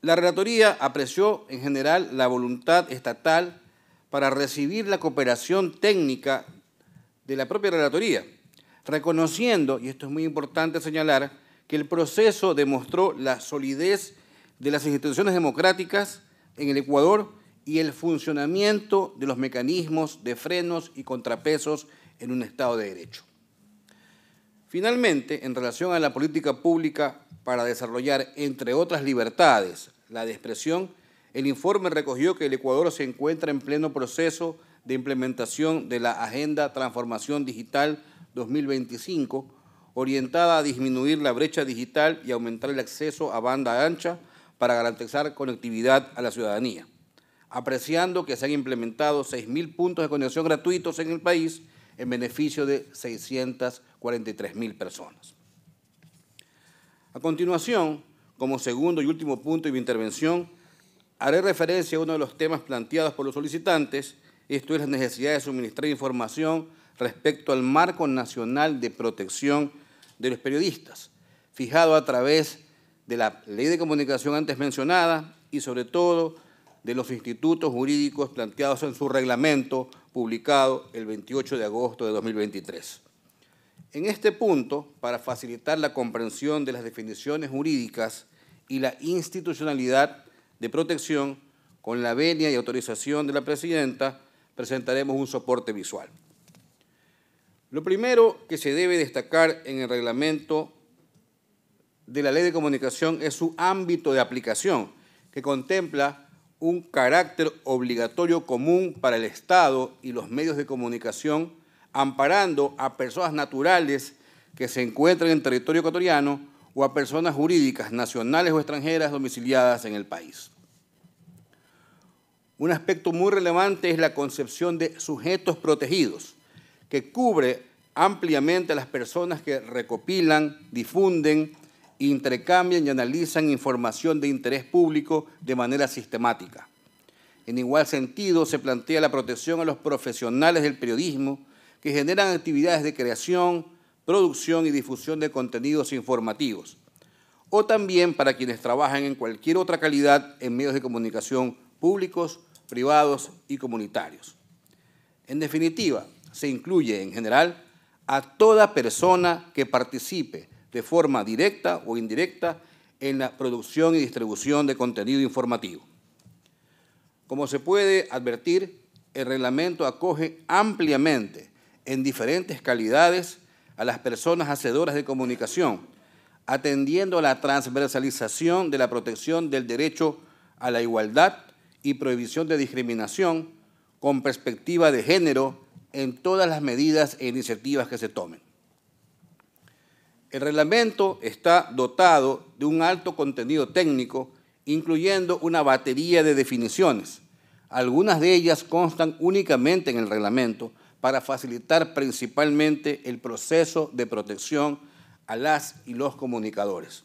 La relatoría apreció en general la voluntad estatal para recibir la cooperación técnica de la propia Relatoría, reconociendo, y esto es muy importante señalar, que el proceso demostró la solidez de las instituciones democráticas en el Ecuador y el funcionamiento de los mecanismos de frenos y contrapesos en un Estado de Derecho. Finalmente, en relación a la política pública para desarrollar, entre otras libertades, la de expresión, el informe recogió que el Ecuador se encuentra en pleno proceso de implementación de la Agenda Transformación Digital 2025, orientada a disminuir la brecha digital y aumentar el acceso a banda ancha para garantizar conectividad a la ciudadanía, apreciando que se han implementado 6.000 puntos de conexión gratuitos en el país en beneficio de 643.000 personas. A continuación, como segundo y último punto de mi intervención, haré referencia a uno de los temas planteados por los solicitantes, esto es la necesidad de suministrar información respecto al marco nacional de protección de los periodistas, fijado a través de la ley de comunicación antes mencionada y sobre todo de los institutos jurídicos planteados en su reglamento publicado el 28 de agosto de 2023. En este punto, para facilitar la comprensión de las definiciones jurídicas y la institucionalidad de protección, con la venia y autorización de la presidenta, presentaremos un soporte visual. Lo primero que se debe destacar en el reglamento de la ley de comunicación es su ámbito de aplicación, que contempla un carácter obligatorio común para el Estado y los medios de comunicación, amparando a personas naturales que se encuentran en territorio ecuatoriano o a personas jurídicas nacionales o extranjeras domiciliadas en el país. Un aspecto muy relevante es la concepción de sujetos protegidos, que cubre ampliamente a las personas que recopilan, difunden, intercambian y analizan información de interés público de manera sistemática. En igual sentido, se plantea la protección a los profesionales del periodismo que generan actividades de creación, producción y difusión de contenidos informativos, o también para quienes trabajan en cualquier otra calidad en medios de comunicación públicos, privados y comunitarios. En definitiva, se incluye en general a toda persona que participe de forma directa o indirecta en la producción y distribución de contenido informativo. Como se puede advertir, el reglamento acoge ampliamente en diferentes calidades a las personas hacedoras de comunicación, atendiendo a la transversalización de la protección del derecho a la igualdad y prohibición de discriminación con perspectiva de género en todas las medidas e iniciativas que se tomen. El reglamento está dotado de un alto contenido técnico, incluyendo una batería de definiciones. Algunas de ellas constan únicamente en el reglamento, para facilitar principalmente el proceso de protección a las y los comunicadores.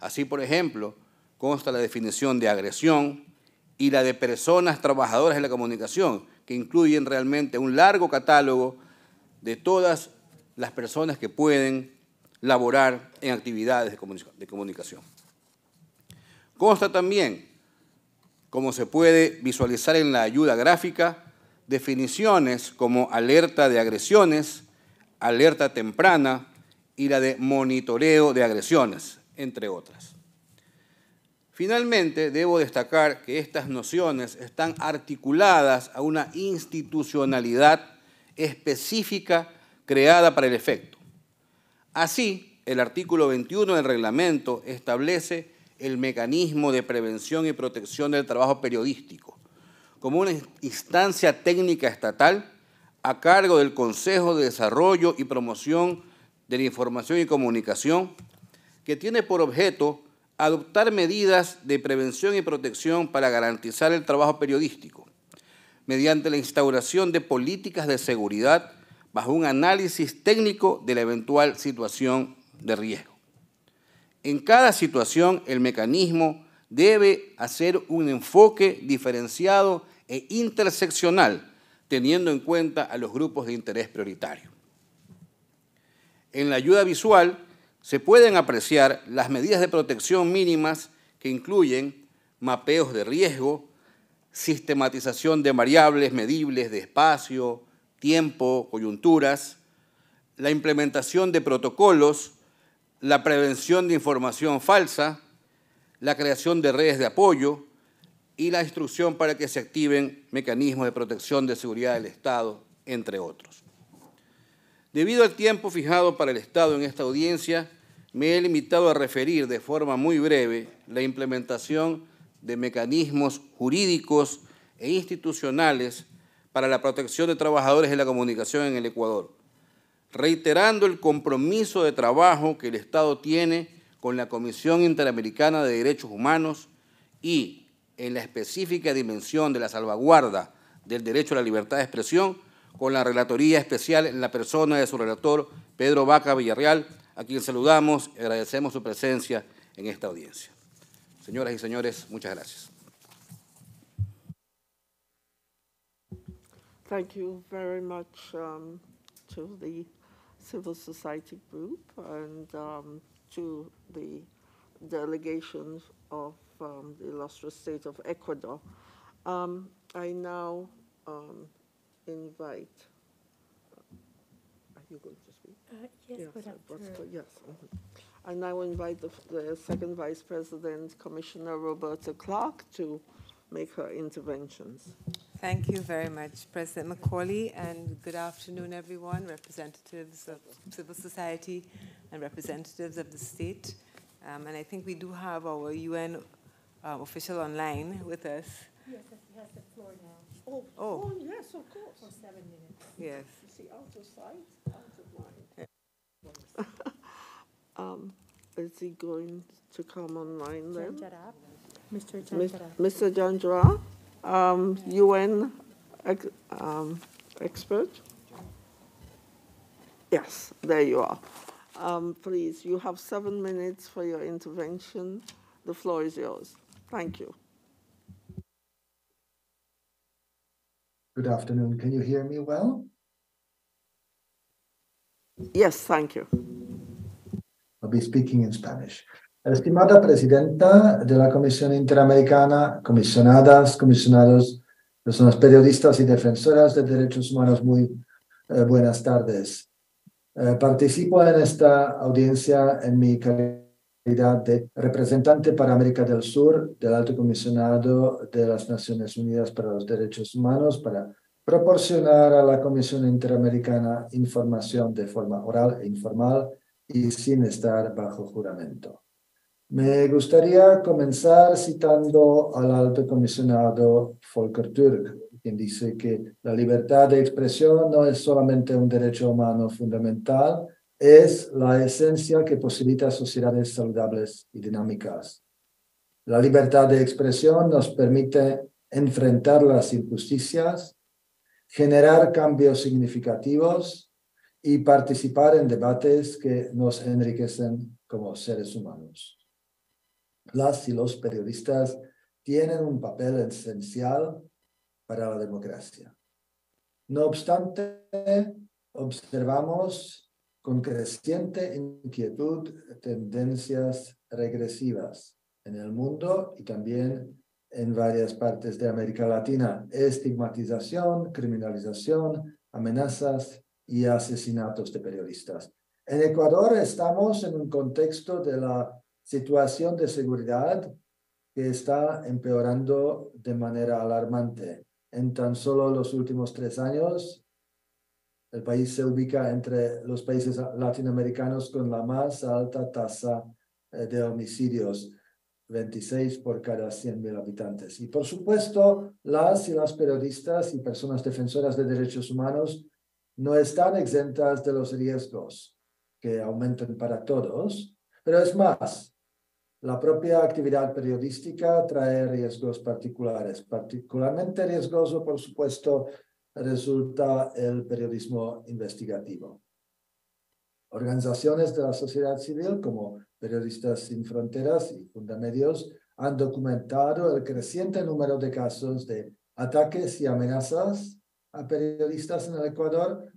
Así, por ejemplo, consta la definición de agresión y la de personas trabajadoras de la comunicación, que incluyen realmente un largo catálogo de todas las personas que pueden laborar en actividades de, de comunicación. Consta también, como se puede visualizar en la ayuda gráfica, definiciones como alerta de agresiones, alerta temprana y la de monitoreo de agresiones, entre otras. Finalmente, debo destacar que estas nociones están articuladas a una institucionalidad específica creada para el efecto. Así, el artículo 21 del reglamento establece el mecanismo de prevención y protección del trabajo periodístico, como una instancia técnica estatal a cargo del Consejo de Desarrollo y Promoción de la Información y Comunicación, que tiene por objeto adoptar medidas de prevención y protección para garantizar el trabajo periodístico, mediante la instauración de políticas de seguridad bajo un análisis técnico de la eventual situación de riesgo. En cada situación, el mecanismo debe hacer un enfoque diferenciado e interseccional, teniendo en cuenta a los grupos de interés prioritario. En la ayuda visual se pueden apreciar las medidas de protección mínimas que incluyen mapeos de riesgo, sistematización de variables medibles de espacio, tiempo, coyunturas, la implementación de protocolos, la prevención de información falsa, la creación de redes de apoyo, y la instrucción para que se activen mecanismos de protección de seguridad del Estado, entre otros. Debido al tiempo fijado para el Estado en esta audiencia, me he limitado a referir de forma muy breve la implementación de mecanismos jurídicos e institucionales para la protección de trabajadores de la comunicación en el Ecuador, reiterando el compromiso de trabajo que el Estado tiene con la Comisión Interamericana de Derechos Humanos y, en la específica dimensión de la salvaguarda del derecho a la libertad de expresión con la Relatoría Especial en la persona de su relator, Pedro Vaca Villarreal, a quien saludamos y agradecemos su presencia en esta audiencia. Señoras y señores, muchas gracias. civil um, the illustrious state of Ecuador. Um, I now um, invite. Are you going to speak? Uh, yes, yes, but after. Yes. Mm -hmm. I now invite the, the, second Vice President, Commissioner Roberta Clark, to make her interventions. Thank you very much, President Macaulay, and good afternoon, everyone, representatives of civil society and representatives of the state. Um, and I think we do have our UN um, official online with us. Yes, he has the floor now. Oh, oh. oh yes, of course. For seven minutes. Yes. You see, out of sight, out of mind. um, is he going to come online then? Mr. Janjara. Mr. Janjara, um, yes. UN ex um, expert? Yes, there you are. Um, please, you have seven minutes for your intervention. The floor is yours. Thank you. Good afternoon. Can you hear me well? Yes, thank you. I'll be speaking in Spanish. Estimada Presidenta de la Comisión Interamericana, comisionadas, comisionados, personas periodistas y defensoras de derechos humanos, muy eh, buenas tardes. Eh, participo en esta audiencia en mi calidad de representante para América del Sur del Alto Comisionado de las Naciones Unidas para los Derechos Humanos para proporcionar a la Comisión Interamericana información de forma oral e informal y sin estar bajo juramento. Me gustaría comenzar citando al alto comisionado Volker Türk, quien dice que la libertad de expresión no es solamente un derecho humano fundamental, es la esencia que posibilita sociedades saludables y dinámicas. La libertad de expresión nos permite enfrentar las injusticias, generar cambios significativos y participar en debates que nos enriquecen como seres humanos. Las y los periodistas tienen un papel esencial para la democracia. No obstante, observamos con creciente inquietud tendencias regresivas en el mundo y también en varias partes de América Latina, estigmatización, criminalización, amenazas y asesinatos de periodistas. En Ecuador estamos en un contexto de la situación de seguridad que está empeorando de manera alarmante. En tan solo los últimos tres años, el país se ubica entre los países latinoamericanos con la más alta tasa eh, de homicidios, 26 por cada 100.000 habitantes. Y por supuesto, las y las periodistas y personas defensoras de derechos humanos no están exentas de los riesgos que aumentan para todos, pero es más, la propia actividad periodística trae riesgos particulares, particularmente riesgoso, por supuesto, resulta el periodismo investigativo. Organizaciones de la sociedad civil como Periodistas sin Fronteras y Fundamedios han documentado el creciente número de casos de ataques y amenazas a periodistas en el Ecuador,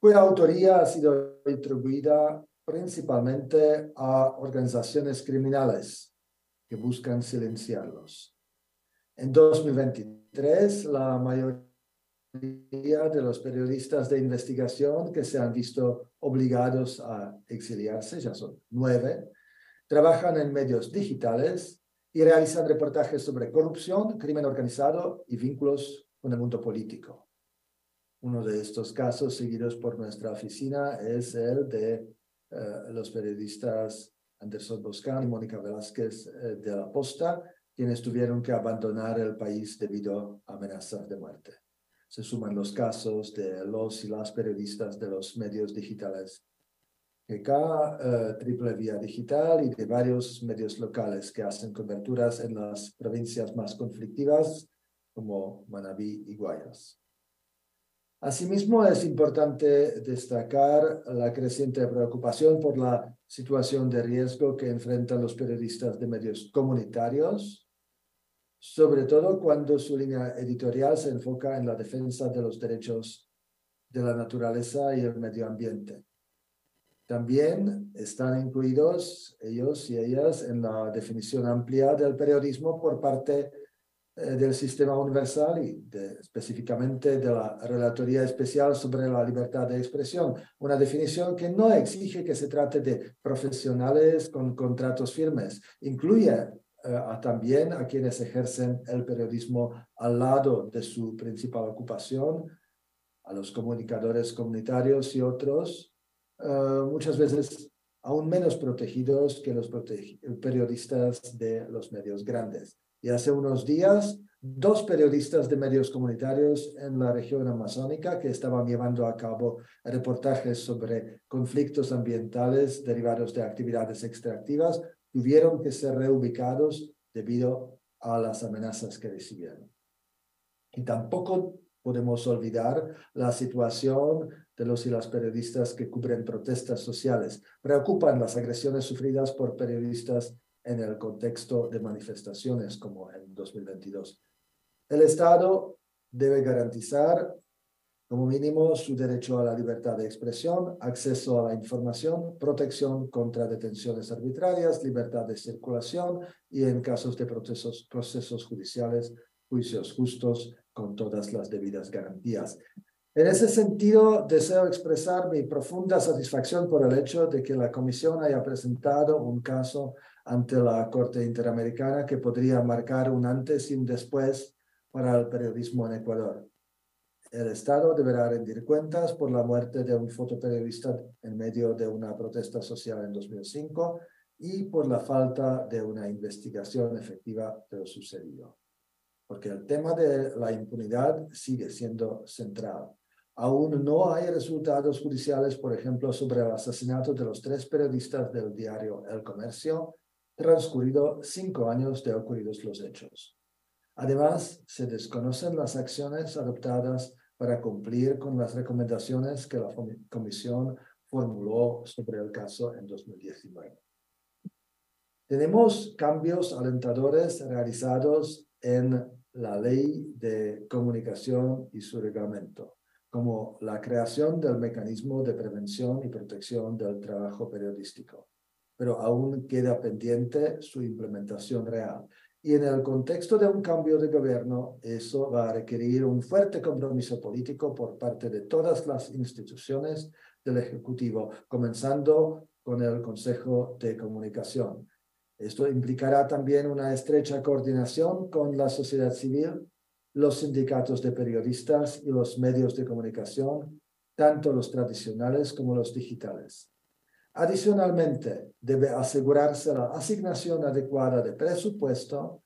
cuya autoría ha sido atribuida principalmente a organizaciones criminales que buscan silenciarlos. En 2023, la mayoría de los periodistas de investigación que se han visto obligados a exiliarse, ya son nueve, trabajan en medios digitales y realizan reportajes sobre corrupción, crimen organizado y vínculos con el mundo político. Uno de estos casos seguidos por nuestra oficina es el de eh, los periodistas Anderson Boscan y Mónica Velázquez eh, de La Posta, quienes tuvieron que abandonar el país debido a amenazas de muerte se suman los casos de los y las periodistas de los medios digitales de cada eh, triple vía digital y de varios medios locales que hacen coberturas en las provincias más conflictivas como Manabí y Guayas. Asimismo, es importante destacar la creciente preocupación por la situación de riesgo que enfrentan los periodistas de medios comunitarios, sobre todo cuando su línea editorial se enfoca en la defensa de los derechos de la naturaleza y el medio ambiente. También están incluidos ellos y ellas en la definición amplia del periodismo por parte eh, del sistema universal y específicamente de la Relatoría Especial sobre la Libertad de Expresión, una definición que no exige que se trate de profesionales con contratos firmes, incluye eh, también a quienes ejercen el periodismo al lado de su principal ocupación, a los comunicadores comunitarios y otros, eh, muchas veces aún menos protegidos que los periodistas de los medios grandes. Y hace unos días, dos periodistas de medios comunitarios en la región amazónica que estaban llevando a cabo reportajes sobre conflictos ambientales derivados de actividades extractivas tuvieron que ser reubicados debido a las amenazas que recibieron. Y tampoco podemos olvidar la situación de los y las periodistas que cubren protestas sociales. Preocupan las agresiones sufridas por periodistas en el contexto de manifestaciones como en 2022. El Estado debe garantizar como mínimo su derecho a la libertad de expresión, acceso a la información, protección contra detenciones arbitrarias, libertad de circulación y en casos de procesos, procesos judiciales, juicios justos con todas las debidas garantías. En ese sentido, deseo expresar mi profunda satisfacción por el hecho de que la Comisión haya presentado un caso ante la Corte Interamericana que podría marcar un antes y un después para el periodismo en Ecuador. El Estado deberá rendir cuentas por la muerte de un fotoperiodista en medio de una protesta social en 2005 y por la falta de una investigación efectiva de lo sucedido. Porque el tema de la impunidad sigue siendo central. Aún no hay resultados judiciales, por ejemplo, sobre el asesinato de los tres periodistas del diario El Comercio, transcurrido cinco años de ocurridos los hechos. Además, se desconocen las acciones adoptadas para cumplir con las recomendaciones que la Comisión formuló sobre el caso en 2019. Tenemos cambios alentadores realizados en la ley de comunicación y su reglamento, como la creación del mecanismo de prevención y protección del trabajo periodístico, pero aún queda pendiente su implementación real y en el contexto de un cambio de gobierno, eso va a requerir un fuerte compromiso político por parte de todas las instituciones del Ejecutivo, comenzando con el Consejo de Comunicación. Esto implicará también una estrecha coordinación con la sociedad civil, los sindicatos de periodistas y los medios de comunicación, tanto los tradicionales como los digitales. Adicionalmente, debe asegurarse la asignación adecuada de presupuesto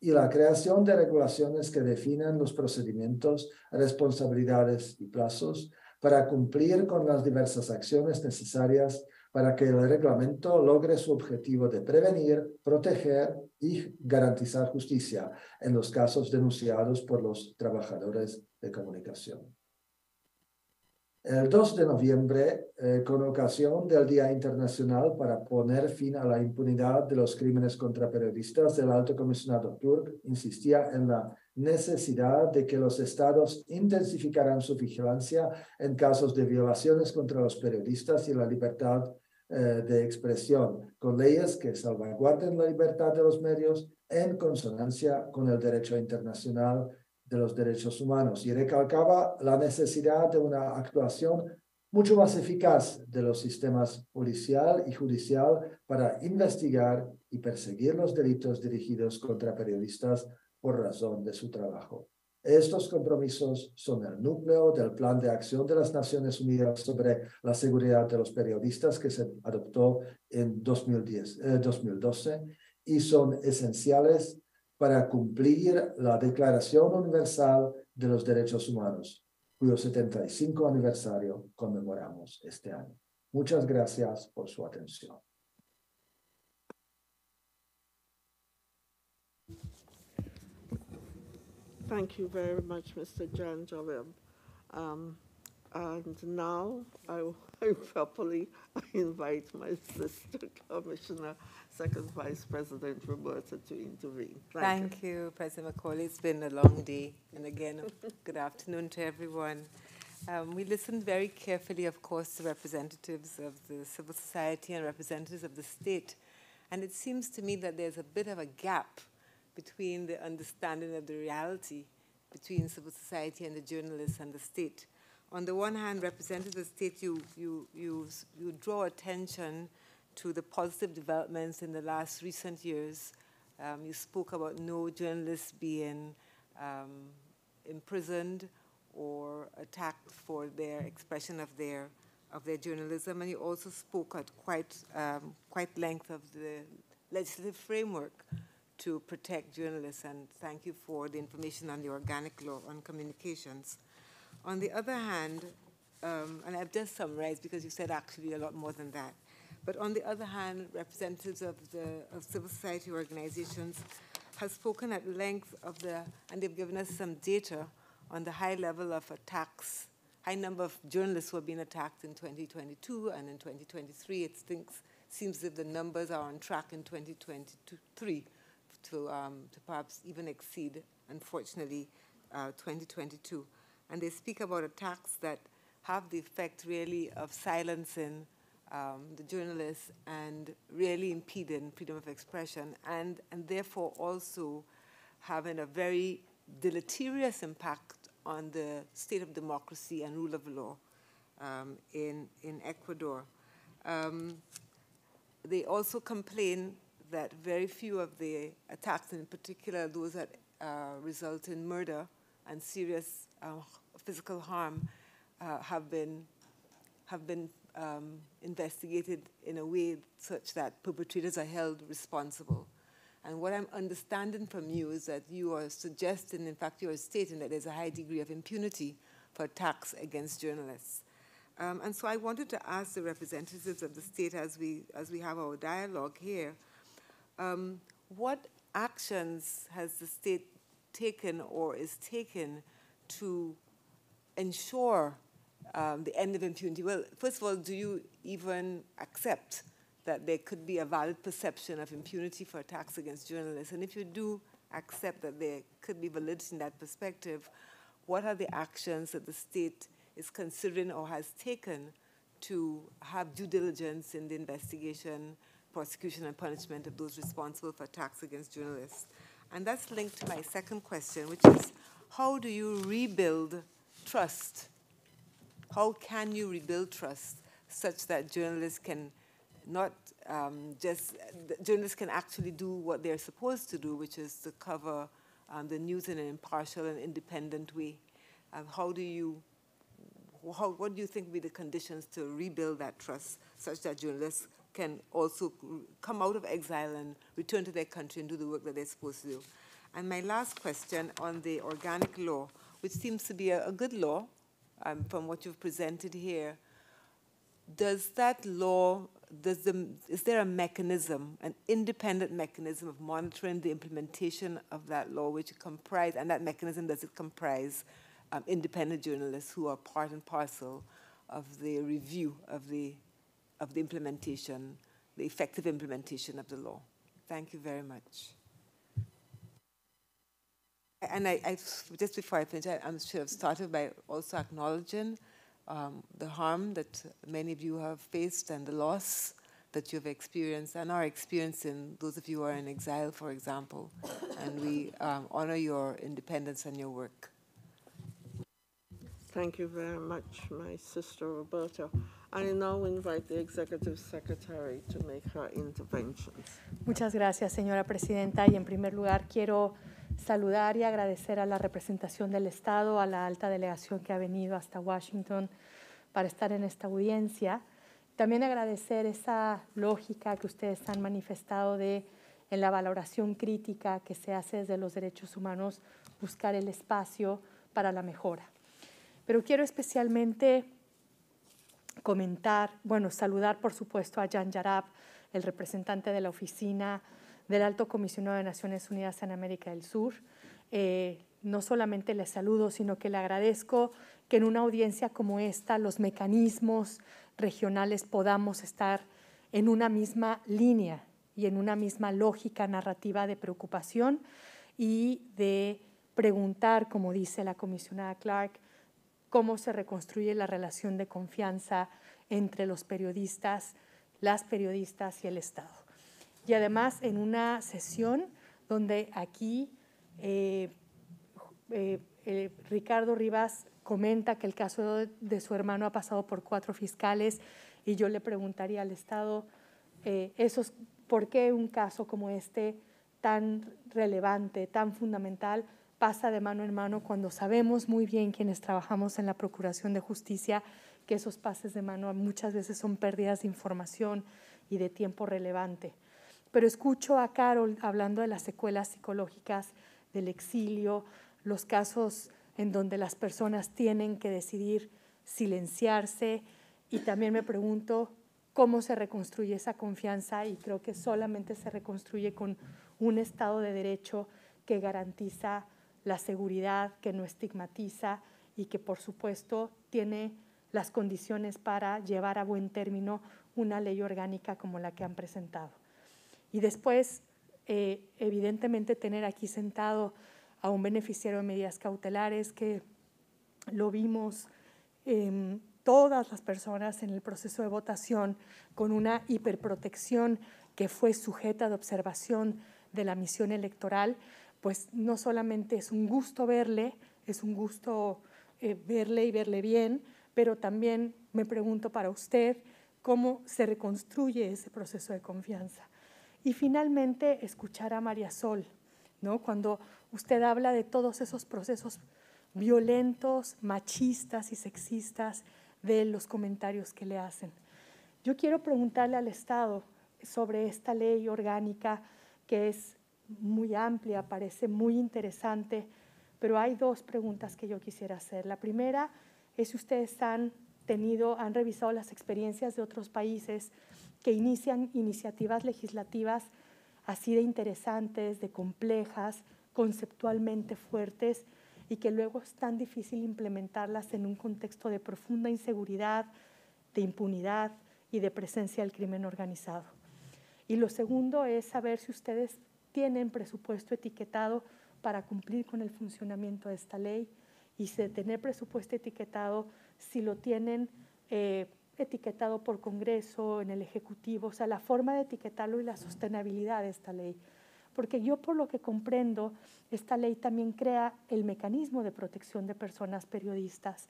y la creación de regulaciones que definan los procedimientos, responsabilidades y plazos para cumplir con las diversas acciones necesarias para que el reglamento logre su objetivo de prevenir, proteger y garantizar justicia en los casos denunciados por los trabajadores de comunicación el 2 de noviembre, eh, con ocasión del Día Internacional para poner fin a la impunidad de los crímenes contra periodistas, el alto comisionado Turk insistía en la necesidad de que los estados intensificaran su vigilancia en casos de violaciones contra los periodistas y la libertad eh, de expresión, con leyes que salvaguarden la libertad de los medios en consonancia con el derecho internacional de los derechos humanos y recalcaba la necesidad de una actuación mucho más eficaz de los sistemas policial y judicial para investigar y perseguir los delitos dirigidos contra periodistas por razón de su trabajo. Estos compromisos son el núcleo del Plan de Acción de las Naciones Unidas sobre la Seguridad de los Periodistas que se adoptó en 2010, 2012 eh, y son esenciales para cumplir la Declaración Universal de los Derechos Humanos, cuyo 75 aniversario conmemoramos este año. Muchas gracias por su atención. Thank you very much, Mr. Jan Jobim. Um, and now I, I properly invite my sister, Commissioner second Vice President Roberta to intervene. Thank, Thank you. you. President McCauley. It's been a long day. And again, good afternoon to everyone. Um, we listened very carefully, of course, to representatives of the civil society and representatives of the state. And it seems to me that there's a bit of a gap between the understanding of the reality between civil society and the journalists and the state. On the one hand, representatives of the state, you, you, you, you draw attention to the positive developments in the last recent years. Um, you spoke about no journalists being um, imprisoned or attacked for their expression of their of their journalism, and you also spoke at quite um, quite length of the legislative framework to protect journalists. And thank you for the information on the organic law on communications. On the other hand, um, and I've just summarized because you said actually a lot more than that. But on the other hand, representatives of, the, of civil society organizations have spoken at length of the, and they've given us some data on the high level of attacks, high number of journalists who have been attacked in 2022 and in 2023. It thinks, seems that the numbers are on track in 2023 to, um, to perhaps even exceed, unfortunately, uh, 2022. And they speak about attacks that have the effect really of silencing um, the journalists and really impeding freedom of expression and, and therefore also having a very deleterious impact on the state of democracy and rule of law um, in, in Ecuador. Um, they also complain that very few of the attacks, in particular those that uh, result in murder and serious uh, physical harm, uh, have been have been um, investigated in a way such that perpetrators are held responsible. And what I'm understanding from you is that you are suggesting, in fact, you are stating that there's a high degree of impunity for attacks against journalists. Um, and so I wanted to ask the representatives of the state as we, as we have our dialogue here um, what actions has the state taken or is taken to ensure um, the end of impunity. Well, first of all, do you even accept that there could be a valid perception of impunity for attacks against journalists? And if you do accept that there could be validity in that perspective, what are the actions that the state is considering or has taken to have due diligence in the investigation, prosecution, and punishment of those responsible for attacks against journalists? And that's linked to my second question, which is how do you rebuild trust how can you rebuild trust such that journalists can not um, just, journalists can actually do what they're supposed to do, which is to cover um, the news in an impartial and independent way? Um, how do you, how, what do you think would be the conditions to rebuild that trust such that journalists can also come out of exile and return to their country and do the work that they're supposed to do? And my last question on the organic law, which seems to be a, a good law, um, from what you've presented here, does that law, does the, is there a mechanism, an independent mechanism of monitoring the implementation of that law, which comprise, and that mechanism does it comprise um, independent journalists who are part and parcel of the review of the, of the implementation, the effective implementation of the law? Thank you very much. And I, I, just before I finish, I, am sure I've started by also acknowledging um, the harm that many of you have faced and the loss that you've experienced and are experiencing, those of you who are in exile, for example. and we um, honor your independence and your work. Thank you very much, my sister Roberta. I now invite the Executive Secretary to make her interventions. Muchas gracias, señora presidenta. Y en primer lugar, quiero. saludar y agradecer a la representación del Estado, a la alta delegación que ha venido hasta Washington para estar en esta audiencia. También agradecer esa lógica que ustedes han manifestado de en la valoración crítica que se hace desde los derechos humanos buscar el espacio para la mejora. Pero quiero especialmente comentar, bueno, saludar por supuesto a Jan Yarab, el representante de la oficina del Alto Comisionado de Naciones Unidas en América del Sur. Eh, no solamente le saludo, sino que le agradezco que en una audiencia como esta los mecanismos regionales podamos estar en una misma línea y en una misma lógica narrativa de preocupación y de preguntar, como dice la comisionada Clark, cómo se reconstruye la relación de confianza entre los periodistas, las periodistas y el Estado y además en una sesión donde aquí eh, eh, eh, Ricardo Rivas comenta que el caso de, su hermano ha pasado por cuatro fiscales y yo le preguntaría al Estado esos, por qué un caso como este tan relevante, tan fundamental, pasa de mano en mano cuando sabemos muy bien quienes trabajamos en la Procuración de Justicia que esos pases de mano muchas veces son pérdidas de información y de tiempo relevante. Pero escucho a Carol hablando de las secuelas psicológicas, del exilio, los casos en donde las personas tienen que decidir silenciarse y también me pregunto cómo se reconstruye esa confianza y creo que solamente se reconstruye con un Estado de Derecho que garantiza la seguridad, que no estigmatiza y que por supuesto tiene las condiciones para llevar a buen término una ley orgánica como la que han presentado. Y después, eh, evidentemente, tener aquí sentado a un beneficiario de medidas cautelares que lo vimos em, todas las personas en el proceso de votación con una hiperprotección que fue sujeta de observación de la misión electoral, pues no solamente es un gusto verle, es un gusto eh, verle y verle bien, pero también me pregunto para usted cómo se reconstruye ese proceso de confianza. Y finalmente, escuchar a María Sol, ¿no? Cuando usted habla de todos esos procesos violentos, machistas y sexistas de los comentarios que le hacen. Yo quiero preguntarle al Estado sobre esta ley orgánica que es muy amplia, parece muy interesante, pero hay dos preguntas que yo quisiera hacer. La primera es si ustedes han tenido, han revisado las experiencias de otros países que inician iniciativas legislativas así de interesantes, de complejas, conceptualmente fuertes y que luego es tan difícil implementarlas en un contexto de profunda inseguridad, de impunidad y de presencia del crimen organizado. Y lo segundo es saber si ustedes tienen presupuesto etiquetado para cumplir con el funcionamiento de esta ley y si tener presupuesto etiquetado, si lo tienen eh, etiquetado por Congreso, en el Ejecutivo, o sea, la forma de etiquetarlo y la sostenibilidad de esta ley. Porque yo por lo que comprendo, esta ley también crea el mecanismo de protección de personas periodistas.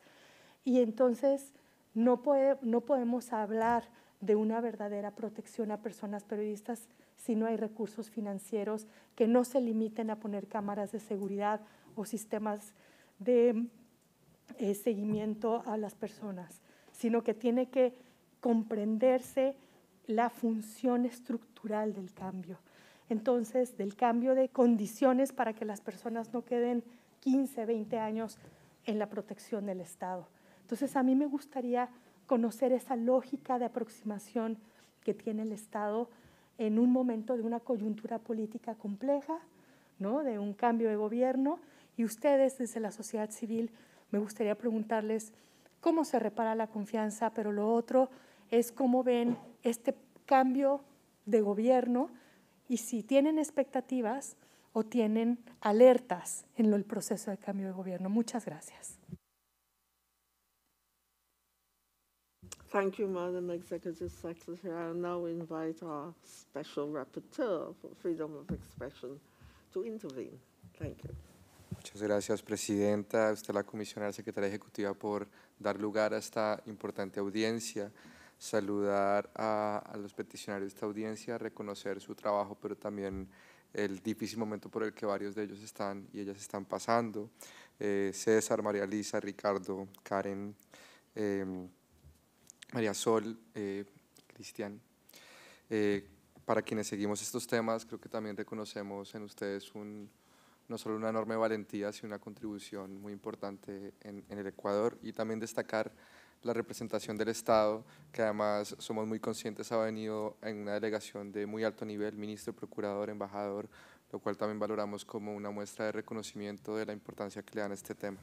Y entonces no, puede, no podemos hablar de una verdadera protección a personas periodistas si no hay recursos financieros que no se limiten a poner cámaras de seguridad o sistemas de eh, seguimiento a las personas sino que tiene que comprenderse la función estructural del cambio. Entonces, del cambio de condiciones para que las personas no queden 15, 20 años en la protección del Estado. Entonces, a mí me gustaría conocer esa lógica de aproximación que tiene el Estado en un momento de una coyuntura política compleja, ¿no? de un cambio de gobierno, y ustedes desde la sociedad civil, me gustaría preguntarles cómo se repara la confianza, pero lo otro es cómo ven este cambio de gobierno y si tienen expectativas o tienen alertas en el proceso de cambio de gobierno. Muchas gracias. Muchas gracias, Presidenta, usted la comisionada secretaria ejecutiva por dar lugar a esta importante audiencia, saludar a, los peticionarios de esta audiencia, reconocer su trabajo, pero también el difícil momento por el que varios de ellos están y ellas están pasando. Eh, César, María Lisa, Ricardo, Karen, em, María Sol, eh, Cristian. Eh, para quienes seguimos estos temas, creo que también reconocemos en ustedes un, no solo una enorme valentía, sino una contribución muy importante en, el Ecuador y también destacar la representación del Estado, que además somos muy conscientes ha venido en una delegación de muy alto nivel, ministro, procurador, embajador, lo cual también valoramos como una muestra de reconocimiento de la importancia que le dan a este tema.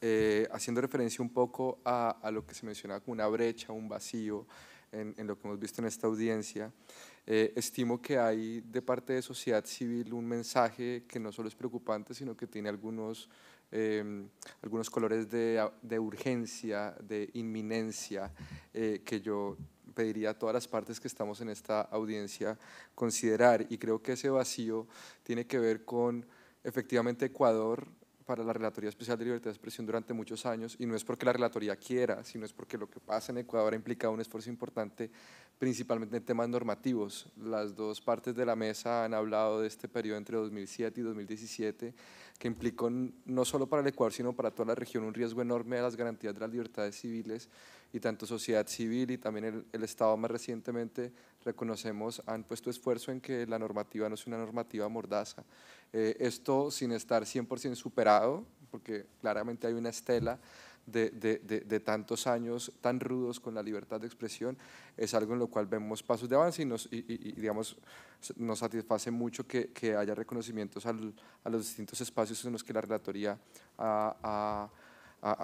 Eh, haciendo referencia un poco a, lo que se mencionaba como una brecha, un vacío en lo que hemos visto en esta audiencia, eh, estimo que hay de parte de sociedad civil un mensaje que no solo es preocupante, sino que tiene algunos, em, algunos colores de, urgencia, de inminencia, eh, que yo pediría a todas las partes que estamos en esta audiencia considerar. Y creo que ese vacío tiene que ver con efectivamente Ecuador para la Relatoría Especial de Libertad de Expresión durante muchos años y no es porque la Relatoría quiera, sino es porque lo que pasa en Ecuador ha implicado un esfuerzo importante principalmente en temas normativos. Las dos partes de la mesa han hablado de este periodo entre 2007 y 2017 que implicó no solo para el Ecuador, sino para toda la región un riesgo enorme a las garantías de las libertades civiles y tanto sociedad civil y también el, Estado más recientemente reconocemos han puesto esfuerzo en que la normativa no es una normativa mordaza. Eh, esto sin estar 100% superado, porque claramente hay una estela de, tantos años tan rudos con la libertad de expresión, es algo en lo cual vemos pasos de avance y nos, satisface mucho que, haya reconocimientos a los distintos espacios en los que la Relatoría ha,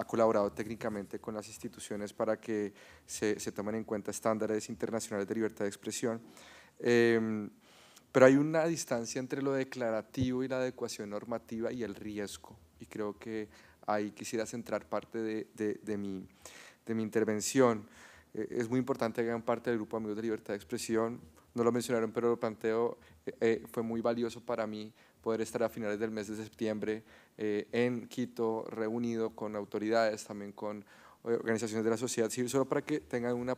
colaborado técnicamente con las instituciones para que se, tomen en cuenta estándares internacionales de libertad de expresión. Em, pero hay una distancia entre lo declarativo y la adecuación normativa y el riesgo. Y creo que ahí quisiera centrar parte de, de, mi, intervención. Eh, es muy importante que hagan parte del Grupo Amigos de Libertad de Expresión. No lo mencionaron, pero lo planteo. Eh, eh, fue muy valioso para mí poder estar a finales del mes de septiembre en Quito, reunido con autoridades, también con organizaciones de la sociedad civil, solo para que tengan una,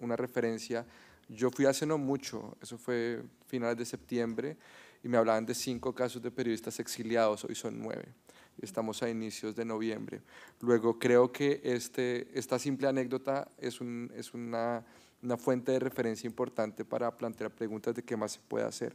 una referencia. Yo fui hace no mucho, eso fue finales de septiembre, y me hablaban de cinco casos de periodistas exiliados, hoy son nueve. Estamos a inicios de noviembre. Luego, creo que este, esta simple anécdota es, es una, fuente de referencia importante para plantear preguntas de qué más se puede hacer.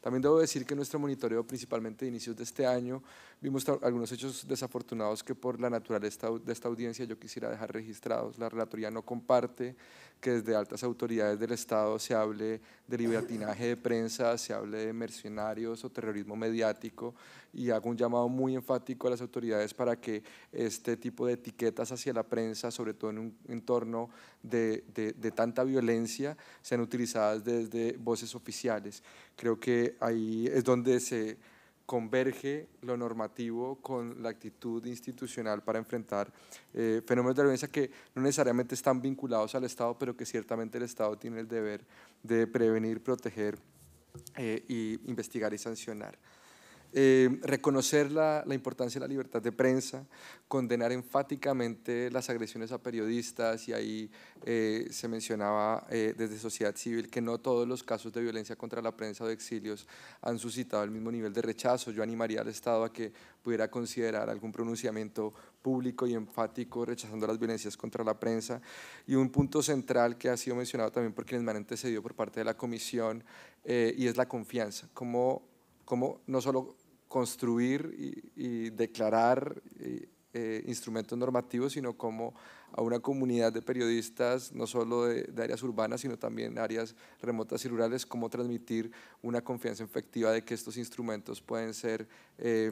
También debo decir que nuestro monitoreo, principalmente de inicios de este año, vimos algunos hechos desafortunados que por la naturaleza de esta audiencia yo quisiera dejar registrados. La relatoría no comparte que desde altas autoridades del Estado se hable de libertinaje de prensa, se hable de mercenarios o terrorismo mediático y hago un llamado muy enfático a las autoridades para que este tipo de etiquetas hacia la prensa, sobre todo en un entorno de, de tanta violencia, sean utilizadas desde voces oficiales. Creo que ahí es donde se converge lo normativo con la actitud institucional para enfrentar eh, fenómenos de violencia que no necesariamente están vinculados al Estado, pero que ciertamente el Estado tiene el deber de prevenir, proteger eh, y investigar y sancionar. Eh, reconocer la, importancia de la libertad de prensa, condenar enfáticamente las agresiones a periodistas y ahí eh, se mencionaba eh, desde sociedad civil que no todos los casos de violencia contra la prensa o de exilios han suscitado el mismo nivel de rechazo. Yo animaría al Estado a que pudiera considerar algún pronunciamiento público y enfático rechazando las violencias contra la prensa. Y un punto central que ha sido mencionado también por quienes me han antecedido por parte de la Comisión y es la confianza. ¿Cómo cómo no solo construir y, declarar eh, instrumentos normativos, sino cómo a una comunidad de periodistas, no solo de, áreas urbanas, sino también áreas remotas y rurales, cómo transmitir una confianza efectiva de que estos instrumentos pueden ser eh,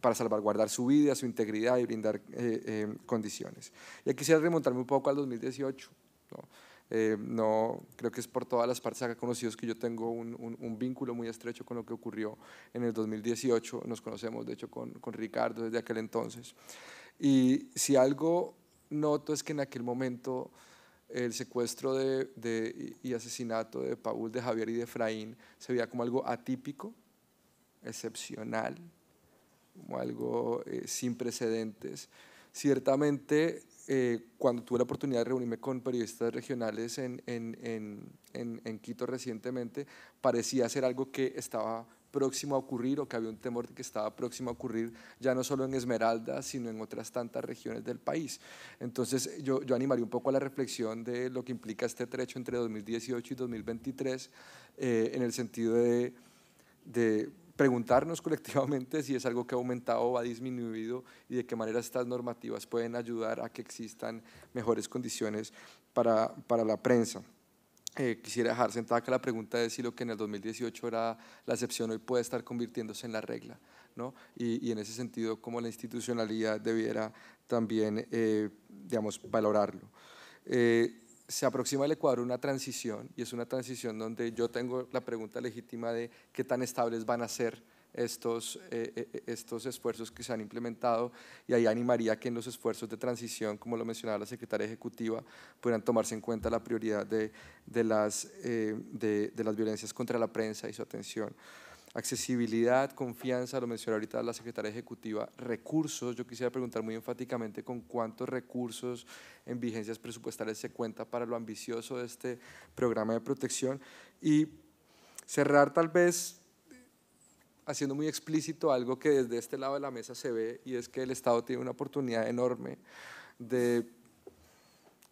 para salvaguardar su vida, su integridad y brindar eh, condiciones. Y aquí quisiera remontarme un poco al 2018. ¿no? Eh, no, creo que es por todas las partes acá conocidos que yo tengo un, un, vínculo muy estrecho con lo que ocurrió en el 2018. Nos conocemos, de hecho, con, con Ricardo desde aquel entonces. Y si algo noto es que en aquel momento el secuestro de, de, y asesinato de Paul, de Javier y de Efraín se veía como algo atípico, excepcional, como algo eh, sin precedentes. Ciertamente eh, cuando tuve la oportunidad de reunirme con periodistas regionales en, en, en, en, Quito recientemente, parecía ser algo que estaba próximo a ocurrir o que había un temor de que estaba próximo a ocurrir ya no solo en Esmeralda, sino en otras tantas regiones del país. Entonces yo, yo animaría un poco a la reflexión de lo que implica este trecho entre 2018 y 2023 eh, en el sentido de preguntarnos colectivamente si es algo que ha aumentado o ha disminuido y de qué manera estas normativas pueden ayudar a que existan mejores condiciones para, para la prensa. Eh, quisiera dejar sentada acá la pregunta de si lo que en el 2018 era la excepción hoy puede estar convirtiéndose en la regla, ¿no? Y, y en ese sentido, cómo la institucionalidad debiera también, eh, digamos, valorarlo. Eh, se aproxima al Ecuador una transición y es una transición donde yo tengo la pregunta legítima de qué tan estables van a ser estos, eh, eh, eh, estos esfuerzos que se han implementado y ahí animaría que en los esfuerzos de transición, como lo mencionaba la secretaria ejecutiva, puedan tomarse en cuenta la prioridad de, las, de, de las violencias contra la prensa y su atención accesibilidad, confianza, lo mencionó ahorita la secretaria ejecutiva, recursos, yo quisiera preguntar muy enfáticamente con cuántos recursos en vigencias presupuestales se cuenta para lo ambicioso de este programa de protección y cerrar tal vez haciendo muy explícito algo que desde este lado de la mesa se ve y es que el Estado tiene una oportunidad enorme de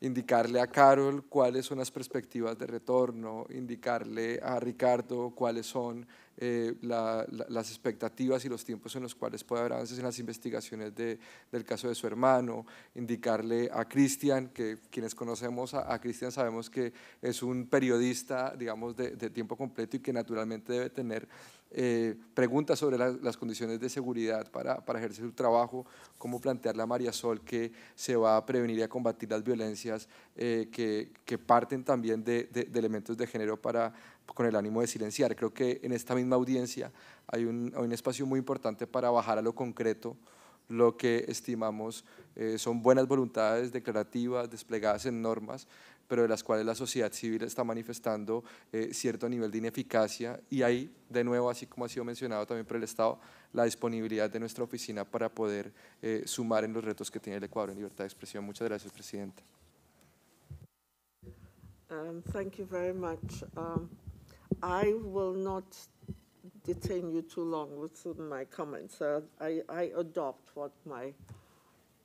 indicarle a Carol cuáles son las perspectivas de retorno, indicarle a Ricardo cuáles son eh, las expectativas y los tiempos en los cuales puede haber avances en las investigaciones del caso de su hermano, indicarle a Cristian, que quienes conocemos a, Cristian sabemos que es un periodista, digamos, de tiempo completo y que naturalmente debe tener eh, preguntas sobre las condiciones de seguridad para, para, ejercer su trabajo, cómo plantearle a María Sol que se va a prevenir y a combatir las violencias eh, que, que, parten también de, de, elementos de género para, con el ánimo de silenciar. Creo que en esta misma audiencia hay un, hay un espacio muy importante para bajar a lo concreto lo que estimamos eh, son buenas voluntades declarativas desplegadas en normas pero de las cuales la sociedad civil está manifestando eh, cierto nivel de ineficacia y ahí, de nuevo, así como ha sido mencionado también por el Estado, la disponibilidad de nuestra oficina para poder eh, sumar en los retos que tiene el Ecuador en libertad de expresión. Muchas gracias, Presidenta. Um, thank you very much. Um, I will not detain you too long with uh,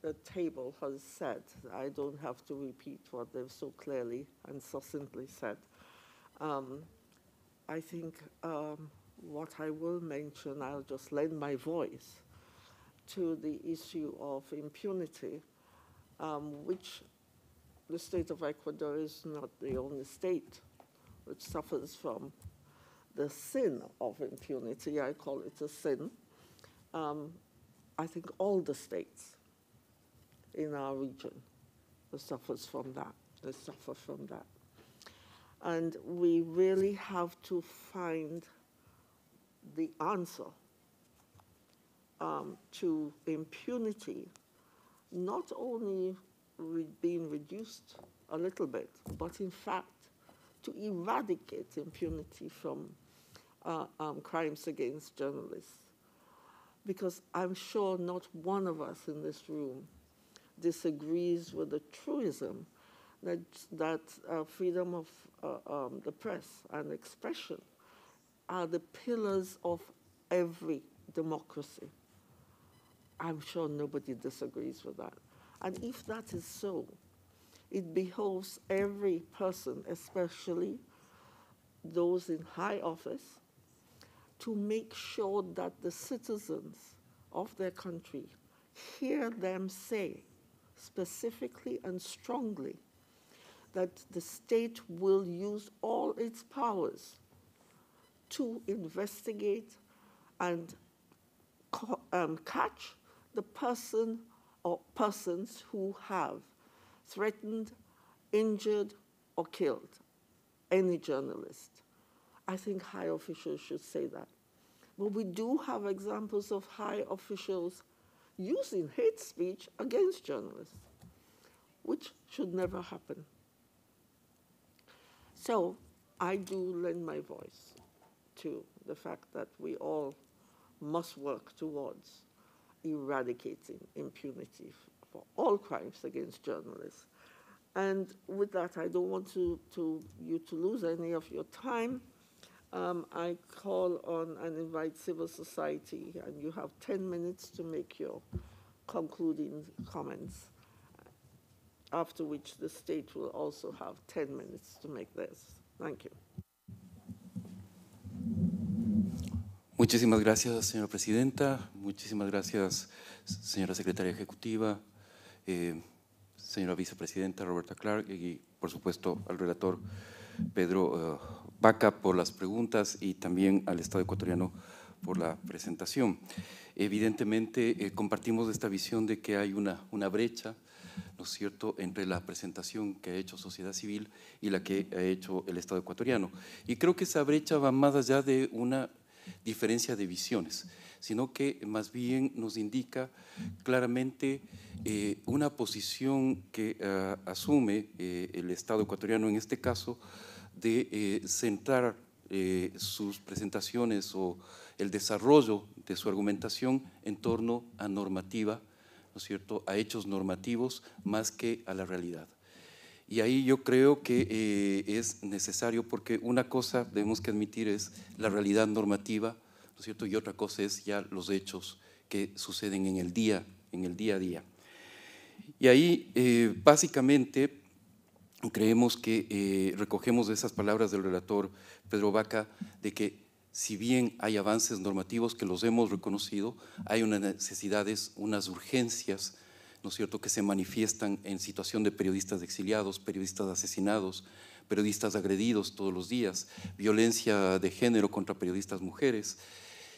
the table has said. I don't have to repeat what they've so clearly and succinctly said. Um, I think um, what I will mention, I'll just lend my voice to the issue of impunity, um, which the state of Ecuador is not the only state which suffers from the sin of impunity. I call it a sin. Um, I think all the states in our region that suffers from that, that suffer from that. And we really have to find the answer um, to impunity, not only re being reduced a little bit, but in fact to eradicate impunity from uh, um, crimes against journalists. Because I'm sure not one of us in this room disagrees with the truism that, that uh, freedom of uh, um, the press and expression are the pillars of every democracy. I'm sure nobody disagrees with that. And if that is so, it behoves every person, especially those in high office, to make sure that the citizens of their country hear them say specifically and strongly that the state will use all its powers to investigate and um, catch the person or persons who have threatened, injured, or killed any journalist. I think high officials should say that. But we do have examples of high officials using hate speech against journalists, which should never happen. So I do lend my voice to the fact that we all must work towards eradicating impunity for all crimes against journalists. And with that, I don't want to, to you to lose any of your time. Um, I call on and invite civil society, and you have 10 minutes to make your concluding comments, after which the state will also have 10 minutes to make this. Thank you. Muchísimas gracias, señora presidenta. Muchísimas gracias, señora secretaria ejecutiva, eh, señora vicepresidenta Roberta Clark y, por supuesto, al relator Pedro uh, Vaca por las preguntas y también al Estado ecuatoriano por la presentación. Evidentemente eh, compartimos esta visión de que hay una, una brecha, ¿no es cierto?, entre la presentación que ha hecho sociedad civil y la que ha hecho el Estado ecuatoriano. Y creo que esa brecha va más allá de una diferencia de visiones, sino que más bien nos indica claramente eh, una posición que ah, asume eh, el Estado ecuatoriano en este caso de eh, centrar eh, sus presentaciones o el desarrollo de su argumentación en torno a normativa, ¿no es cierto?, a hechos normativos más que a la realidad. Y ahí yo creo que eh, es necesario porque una cosa debemos que admitir es la realidad normativa, ¿no es cierto? Y otra cosa es ya los hechos que suceden en el día, en el día a día. Y ahí básicamente creemos que eh, recogemos de esas palabras del relator Pedro Vaca de que si bien hay avances normativos que los hemos reconocido, hay unas necesidades, unas urgencias, ¿no es cierto?, que se manifiestan en situación de periodistas exiliados, periodistas asesinados, periodistas agredidos todos los días, violencia de género contra periodistas mujeres.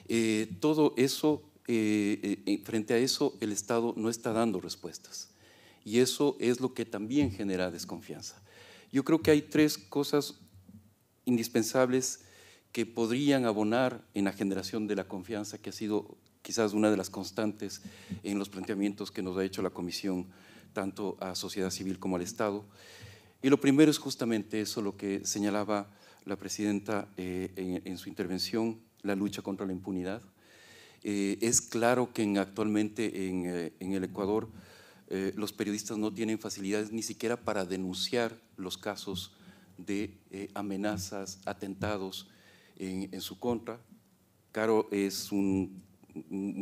Eh, todo eso, eh, frente a eso, el Estado no está dando respuestas y eso es lo que también genera desconfianza. Yo creo que hay tres cosas indispensables que podrían abonar en la generación de la confianza, que ha sido quizás una de las constantes en los planteamientos que nos ha hecho la Comisión, tanto a sociedad civil como al Estado. Y lo primero es justamente eso, lo que señalaba la presidenta eh, en, su intervención, la lucha contra la impunidad. Eh, es claro que actualmente eh, en el Ecuador eh, los periodistas no tienen facilidades ni siquiera para denunciar los casos de eh, amenazas, atentados en, su contra. Caro es un,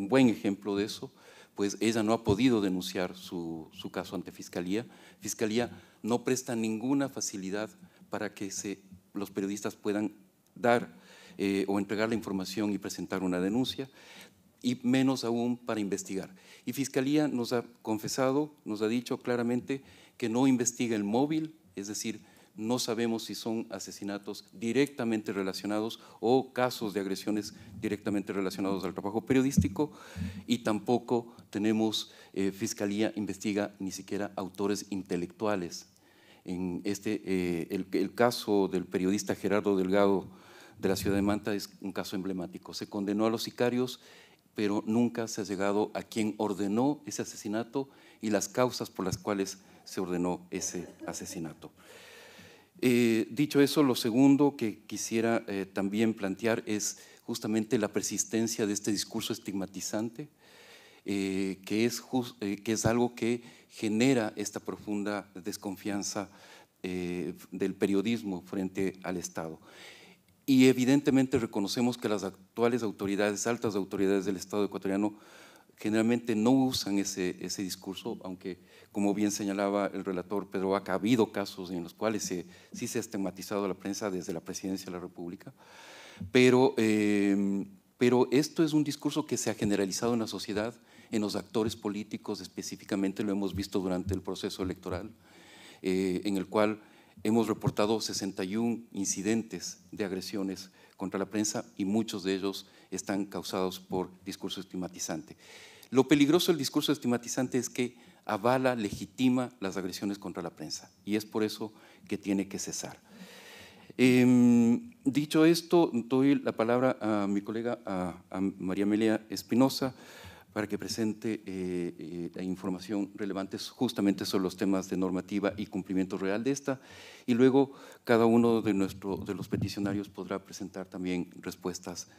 buen ejemplo de eso, pues ella no ha podido denunciar su, caso ante Fiscalía. Fiscalía no presta ninguna facilidad para que los periodistas puedan dar eh, o entregar la información y presentar una denuncia y menos aún para investigar. Y Fiscalía nos ha confesado, nos ha dicho claramente que no investiga el móvil, es decir, no sabemos si son asesinatos directamente relacionados o casos de agresiones directamente relacionados al trabajo periodístico y tampoco tenemos, eh, Fiscalía investiga ni siquiera autores intelectuales. En este, eh, el caso del periodista Gerardo Delgado de la ciudad de Manta es un caso emblemático. Se condenó a los sicarios pero nunca se ha llegado a quien ordenó ese asesinato y las causas por las cuales se ordenó ese asesinato. Eh, dicho eso, lo segundo que quisiera eh, también plantear es justamente la persistencia de este discurso estigmatizante, eh, que es algo que genera esta profunda desconfianza del periodismo frente al Estado y evidentemente reconocemos que las actuales autoridades, altas autoridades del Estado ecuatoriano, generalmente no usan ese, ese discurso, aunque como bien señalaba el relator Pedro Vaca, ha habido casos en los cuales se, sí se ha estigmatizado la prensa desde la presidencia de la República, pero, em, pero esto es un discurso que se ha generalizado en la sociedad, en los actores políticos específicamente, lo hemos visto durante el proceso electoral, eh, en el cual hemos reportado 61 incidentes de agresiones contra la prensa y muchos de ellos están causados por discurso estigmatizante. Lo peligroso del discurso estigmatizante es que avala, legitima las agresiones contra la prensa y es por eso que tiene que cesar. Em, dicho esto, doy la palabra a mi colega a, María Amelia Espinosa para que presente la eh, eh, información relevante justamente sobre los temas de normativa y cumplimiento real de esta. Y luego cada uno de, nuestro, de los peticionarios podrá presentar también respuestas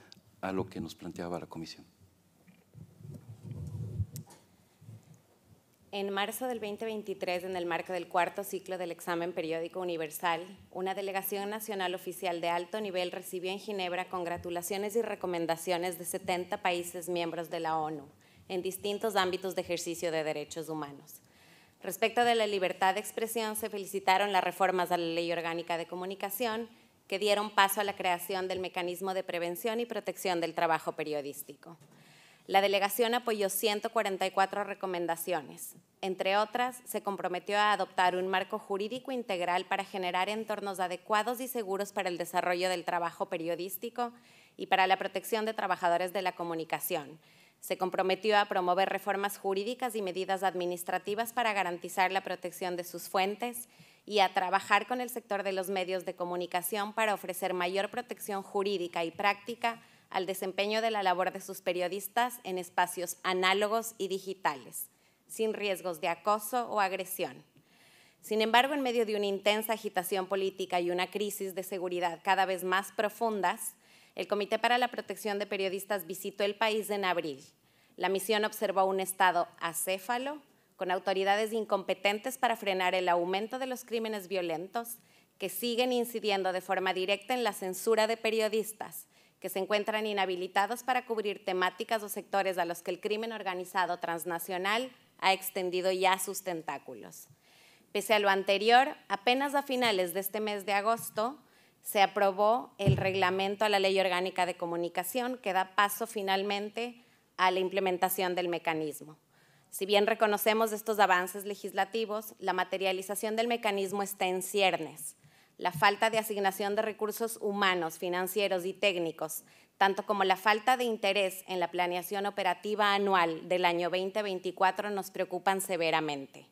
a lo que nos planteaba la comisión. En marzo del 2023, en el marco del cuarto ciclo del examen periódico universal, una delegación nacional oficial de alto nivel recibió en Ginebra congratulaciones y recomendaciones de 70 países miembros de la ONU en distintos ámbitos de ejercicio de derechos humanos. Respecto de la libertad de expresión, se felicitaron las reformas a la Ley Orgánica de Comunicación que dieron paso a la creación del mecanismo de prevención y protección del trabajo periodístico. La delegación apoyó 144 recomendaciones. Entre otras, se comprometió a adoptar un marco jurídico integral para generar entornos adecuados y seguros para el desarrollo del trabajo periodístico y para la protección de trabajadores de la comunicación, se comprometió a promover reformas jurídicas y medidas administrativas para garantizar la protección de sus fuentes y a trabajar con el sector de los medios de comunicación para ofrecer mayor protección jurídica y práctica al desempeño de la labor de sus periodistas en espacios análogos y digitales, sin riesgos de acoso o agresión. Sin embargo, en medio de una intensa agitación política y una crisis de seguridad cada vez más profundas, el Comité para la Protección de Periodistas visitó el país en abril. La misión observó un Estado acéfalo, con autoridades incompetentes para frenar el aumento de los crímenes violentos que siguen incidiendo de forma directa en la censura de periodistas que se encuentran inhabilitados para cubrir temáticas o sectores a los que el crimen organizado transnacional ha extendido ya sus tentáculos. Pese a lo anterior, apenas a finales de este mes de agosto, se aprobó el reglamento a la Ley Orgánica de Comunicación que da paso finalmente a la implementación del mecanismo. Si bien reconocemos estos avances legislativos, la materialización del mecanismo está en ciernes. La falta de asignación de recursos humanos, financieros y técnicos, tanto como la falta de interés en la planeación operativa anual del año 2024 nos preocupan severamente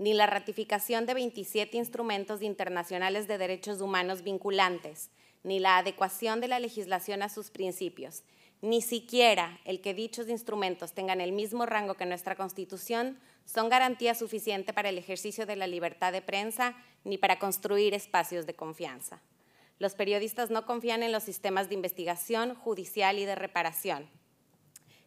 ni la ratificación de 27 instrumentos internacionales de derechos humanos vinculantes, ni la adecuación de la legislación a sus principios, ni siquiera el que dichos instrumentos tengan el mismo rango que nuestra Constitución son garantía suficiente para el ejercicio de la libertad de prensa ni para construir espacios de confianza. Los periodistas no confían en los sistemas de investigación, judicial y de reparación.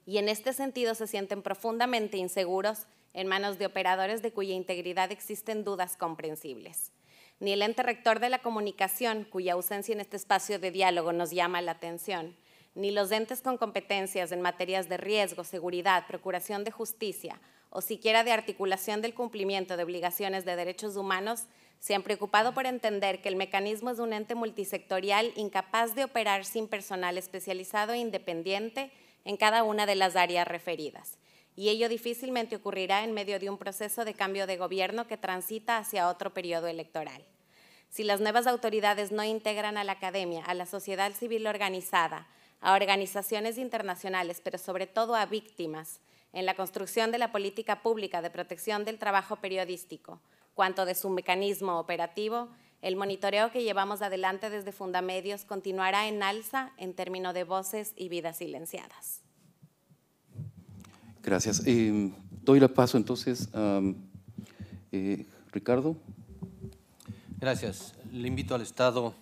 Y en este sentido se sienten profundamente inseguros en manos de operadores de cuya integridad existen dudas comprensibles, ni el ente rector de la comunicación, cuya ausencia en este espacio de diálogo nos llama la atención, ni los entes con competencias en materias de riesgo, seguridad, procuración de justicia o siquiera de articulación del cumplimiento de obligaciones de derechos humanos se han preocupado por entender que el mecanismo es un ente multisectorial incapaz de operar sin personal especializado e independiente en cada una de las áreas referidas y ello difícilmente ocurrirá en medio de un proceso de cambio de gobierno que transita hacia otro periodo electoral. Si las nuevas autoridades no integran a la academia, a la sociedad civil organizada, a organizaciones internacionales, pero sobre todo a víctimas, en la construcción de la política pública de protección del trabajo periodístico, cuanto de su mecanismo operativo, el monitoreo que llevamos adelante desde Fundamedios continuará en alza en términos de voces y vidas silenciadas. Gracias. Eh, doy la paso entonces a eh, Ricardo. Gracias. Le invito al Estado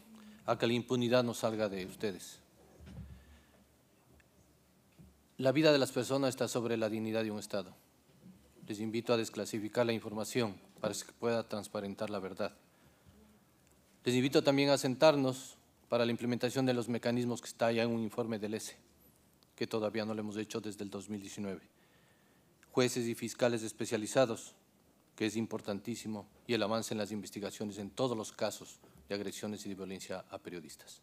a que la impunidad no salga de ustedes. La vida de las personas está sobre la dignidad de un Estado. Les invito a desclasificar la información para que pueda transparentar la verdad. Les invito también a sentarnos para la implementación de los mecanismos que está ya en un informe del ESE, e, que todavía no lo hemos hecho desde el 2019 jueces y fiscales especializados, que es importantísimo, y el avance en las investigaciones en todos los casos de agresiones y de violencia a periodistas.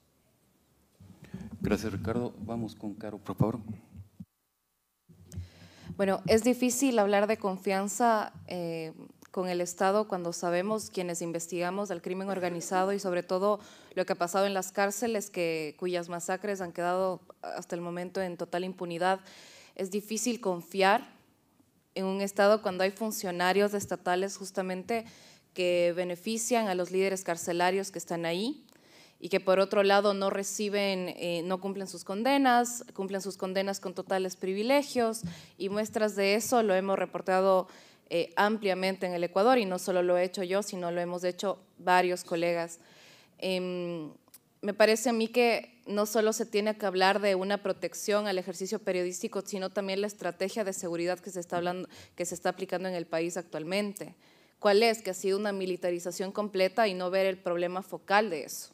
Gracias, Ricardo. Vamos con Caro, por favor. Bueno, es difícil hablar de confianza eh, con el Estado cuando sabemos quienes investigamos el crimen organizado y sobre todo lo que ha pasado en las cárceles, que, cuyas masacres han quedado hasta el momento en total impunidad. Es difícil confiar en un Estado cuando hay funcionarios estatales justamente que benefician a los líderes carcelarios que están ahí y que por otro lado no reciben, eh, no cumplen sus condenas, cumplen sus condenas con totales privilegios y muestras de eso lo hemos reportado eh, ampliamente en el Ecuador y no solo lo he hecho yo, sino lo hemos hecho varios colegas. Em, me parece a mí que no solo se tiene que hablar de una protección al ejercicio periodístico, sino también la estrategia de seguridad que se está, que se está aplicando en el país actualmente. ¿Cuál es? Que ha sido una militarización completa y no ver el problema focal de eso.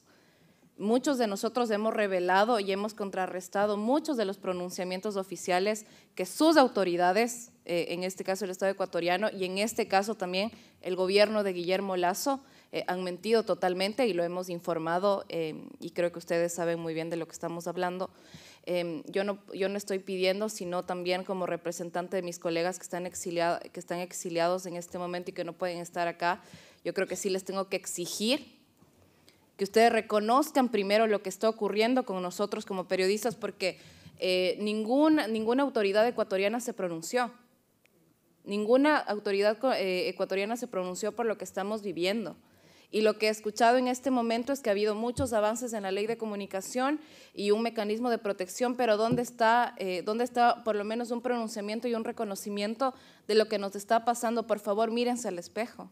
Muchos de nosotros hemos revelado y hemos contrarrestado muchos de los pronunciamientos oficiales que sus autoridades, eh, en este caso el Estado ecuatoriano y en este caso también el gobierno de Guillermo Lazo, eh, han mentido totalmente y lo hemos informado em, y creo que ustedes saben muy bien de lo que estamos hablando. Em, yo, no, yo no estoy pidiendo, sino también como representante de mis colegas que están, que están exiliados en este momento y que no pueden estar acá, yo creo que sí les tengo que exigir que ustedes reconozcan primero lo que está ocurriendo con nosotros como periodistas, porque eh, ninguna, ninguna autoridad ecuatoriana se pronunció. Ninguna autoridad eh, ecuatoriana se pronunció por lo que estamos viviendo. Y lo que he escuchado en este momento es que ha habido muchos avances en la ley de comunicación y un mecanismo de protección, pero ¿dónde está, eh, dónde está por lo menos un pronunciamiento y un reconocimiento de lo que nos está pasando? Por favor, mírense al espejo.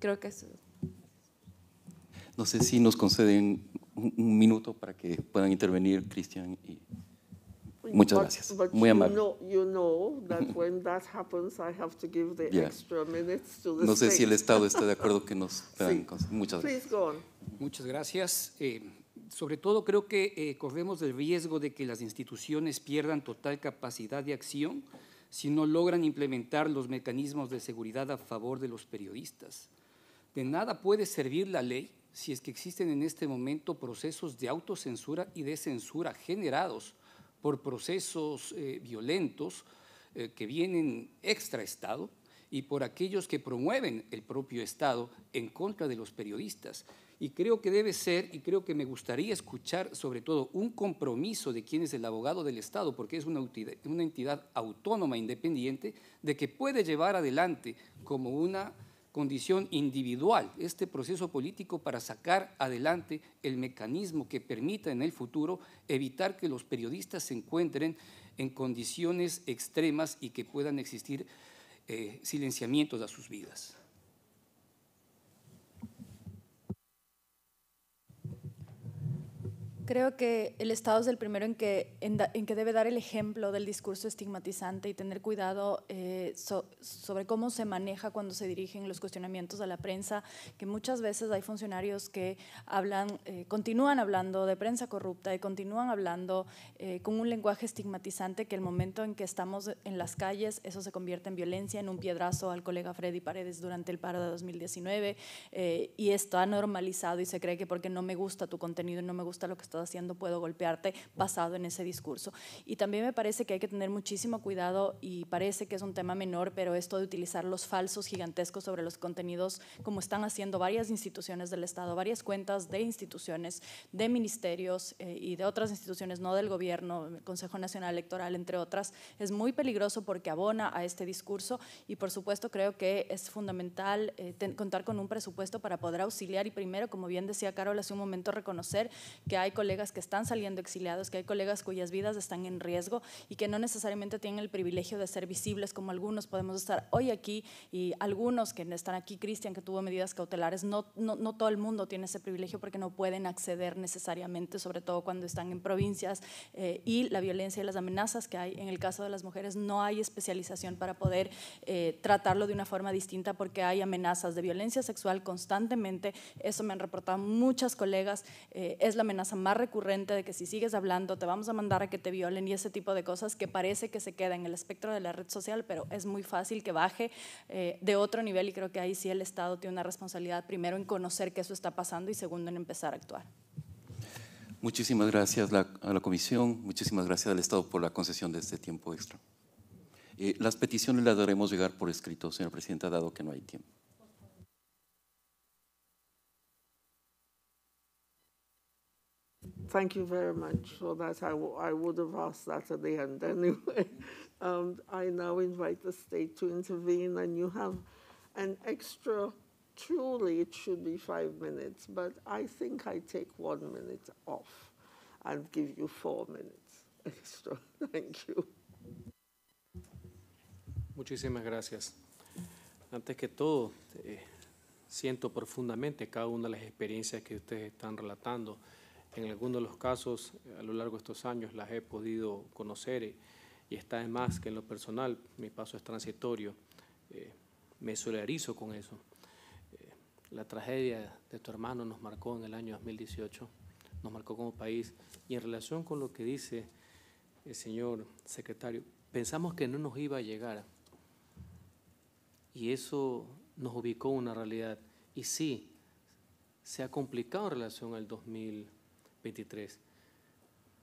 Creo que No sé si nos conceden un, un minuto para que puedan intervenir Cristian y. Muchas gracias. Muy amable. no sé si el Estado está de acuerdo que nos Muchas gracias. Muchas gracias. Eh, sobre todo creo que eh, corremos el riesgo de que las instituciones pierdan total capacidad de acción si no logran implementar los mecanismos de seguridad a favor de los periodistas. De nada puede servir la ley si es que existen en este momento procesos de autocensura y de censura generados por procesos eh, violentos eh, que vienen extra Estado y por aquellos que promueven el propio Estado en contra de los periodistas. Y creo que debe ser, y creo que me gustaría escuchar sobre todo un compromiso de quien es el abogado del Estado, porque es una una entidad autónoma, independiente, de que puede llevar adelante como una condición individual este proceso político para sacar adelante el mecanismo que permita en el futuro evitar que los periodistas se encuentren en condiciones extremas y que puedan existir eh, silenciamientos a sus vidas. Creo que el Estado es el primero en que, en, que debe dar el ejemplo del discurso estigmatizante y tener cuidado eh, sobre cómo se maneja cuando se dirigen los cuestionamientos a la prensa, que muchas veces hay funcionarios que hablan, eh, continúan hablando de prensa corrupta y continúan hablando eh, con un lenguaje estigmatizante que el momento en que estamos en las calles, eso se convierte en violencia, en un piedrazo al colega Freddy Paredes durante el paro de 2019 y esto ha normalizado y se cree que porque no me gusta tu contenido y no me gusta lo que estás haciendo puedo golpearte basado en ese discurso. Y también me parece que hay que tener muchísimo cuidado y parece que es un tema menor, pero esto de utilizar los falsos gigantescos sobre los contenidos, como están haciendo varias instituciones del Estado, varias cuentas de instituciones, de ministerios eh, y de otras instituciones, no del gobierno, el Consejo Nacional Electoral, entre otras, es muy peligroso porque abona a este discurso y por supuesto creo que es fundamental eh, contar con un presupuesto para poder auxiliar y primero, como bien decía Carol hace un momento, reconocer que hay colegas que están saliendo exiliados, que hay colegas cuyas vidas están en riesgo y que no necesariamente tienen el privilegio de ser visibles como algunos podemos estar hoy aquí y algunos que están aquí, Cristian, que tuvo medidas cautelares, no, no, no todo el mundo tiene ese privilegio porque no pueden acceder necesariamente, sobre todo cuando están en provincias eh, y la violencia y las amenazas que hay en el caso de las mujeres, no hay especialización para poder eh, tratarlo de una forma distinta porque hay amenazas de violencia sexual constantemente, eso me han reportado muchas colegas, eh, es la amenaza más recurrente de que si sigues hablando te vamos a mandar a que te violen y ese tipo de cosas que parece que se queda en el espectro de la red social, pero es muy fácil que baje eh, de otro nivel y creo que ahí sí el Estado tiene una responsabilidad primero en conocer que eso está pasando y segundo en empezar a actuar. Muchísimas gracias a la Comisión, muchísimas gracias al Estado por la concesión de este tiempo extra. Eh, las peticiones las daremos llegar por escrito, señora Presidenta, dado que no hay tiempo. thank you very much for that. I, would have asked that at the end anyway. um, I now invite the state to intervene, and you have an extra, truly it should be five minutes, but I think I take one minute off and give you four minutes extra. thank you. Muchísimas gracias. Antes que todo, eh, siento profundamente cada una de las experiencias que ustedes están relatando. En algunos de los casos, eh, a lo largo de estos años, las he podido conocer eh, y está de más que en lo personal, mi paso es transitorio. Eh, me solidarizo con eso. la tragedia de tu hermano nos marcó en el año 2018, nos marcó como país. Y en relación con lo que dice el señor secretario, pensamos que no nos iba a llegar. Y eso nos ubicó una realidad. Y sí, se ha complicado en relación al 2018 23.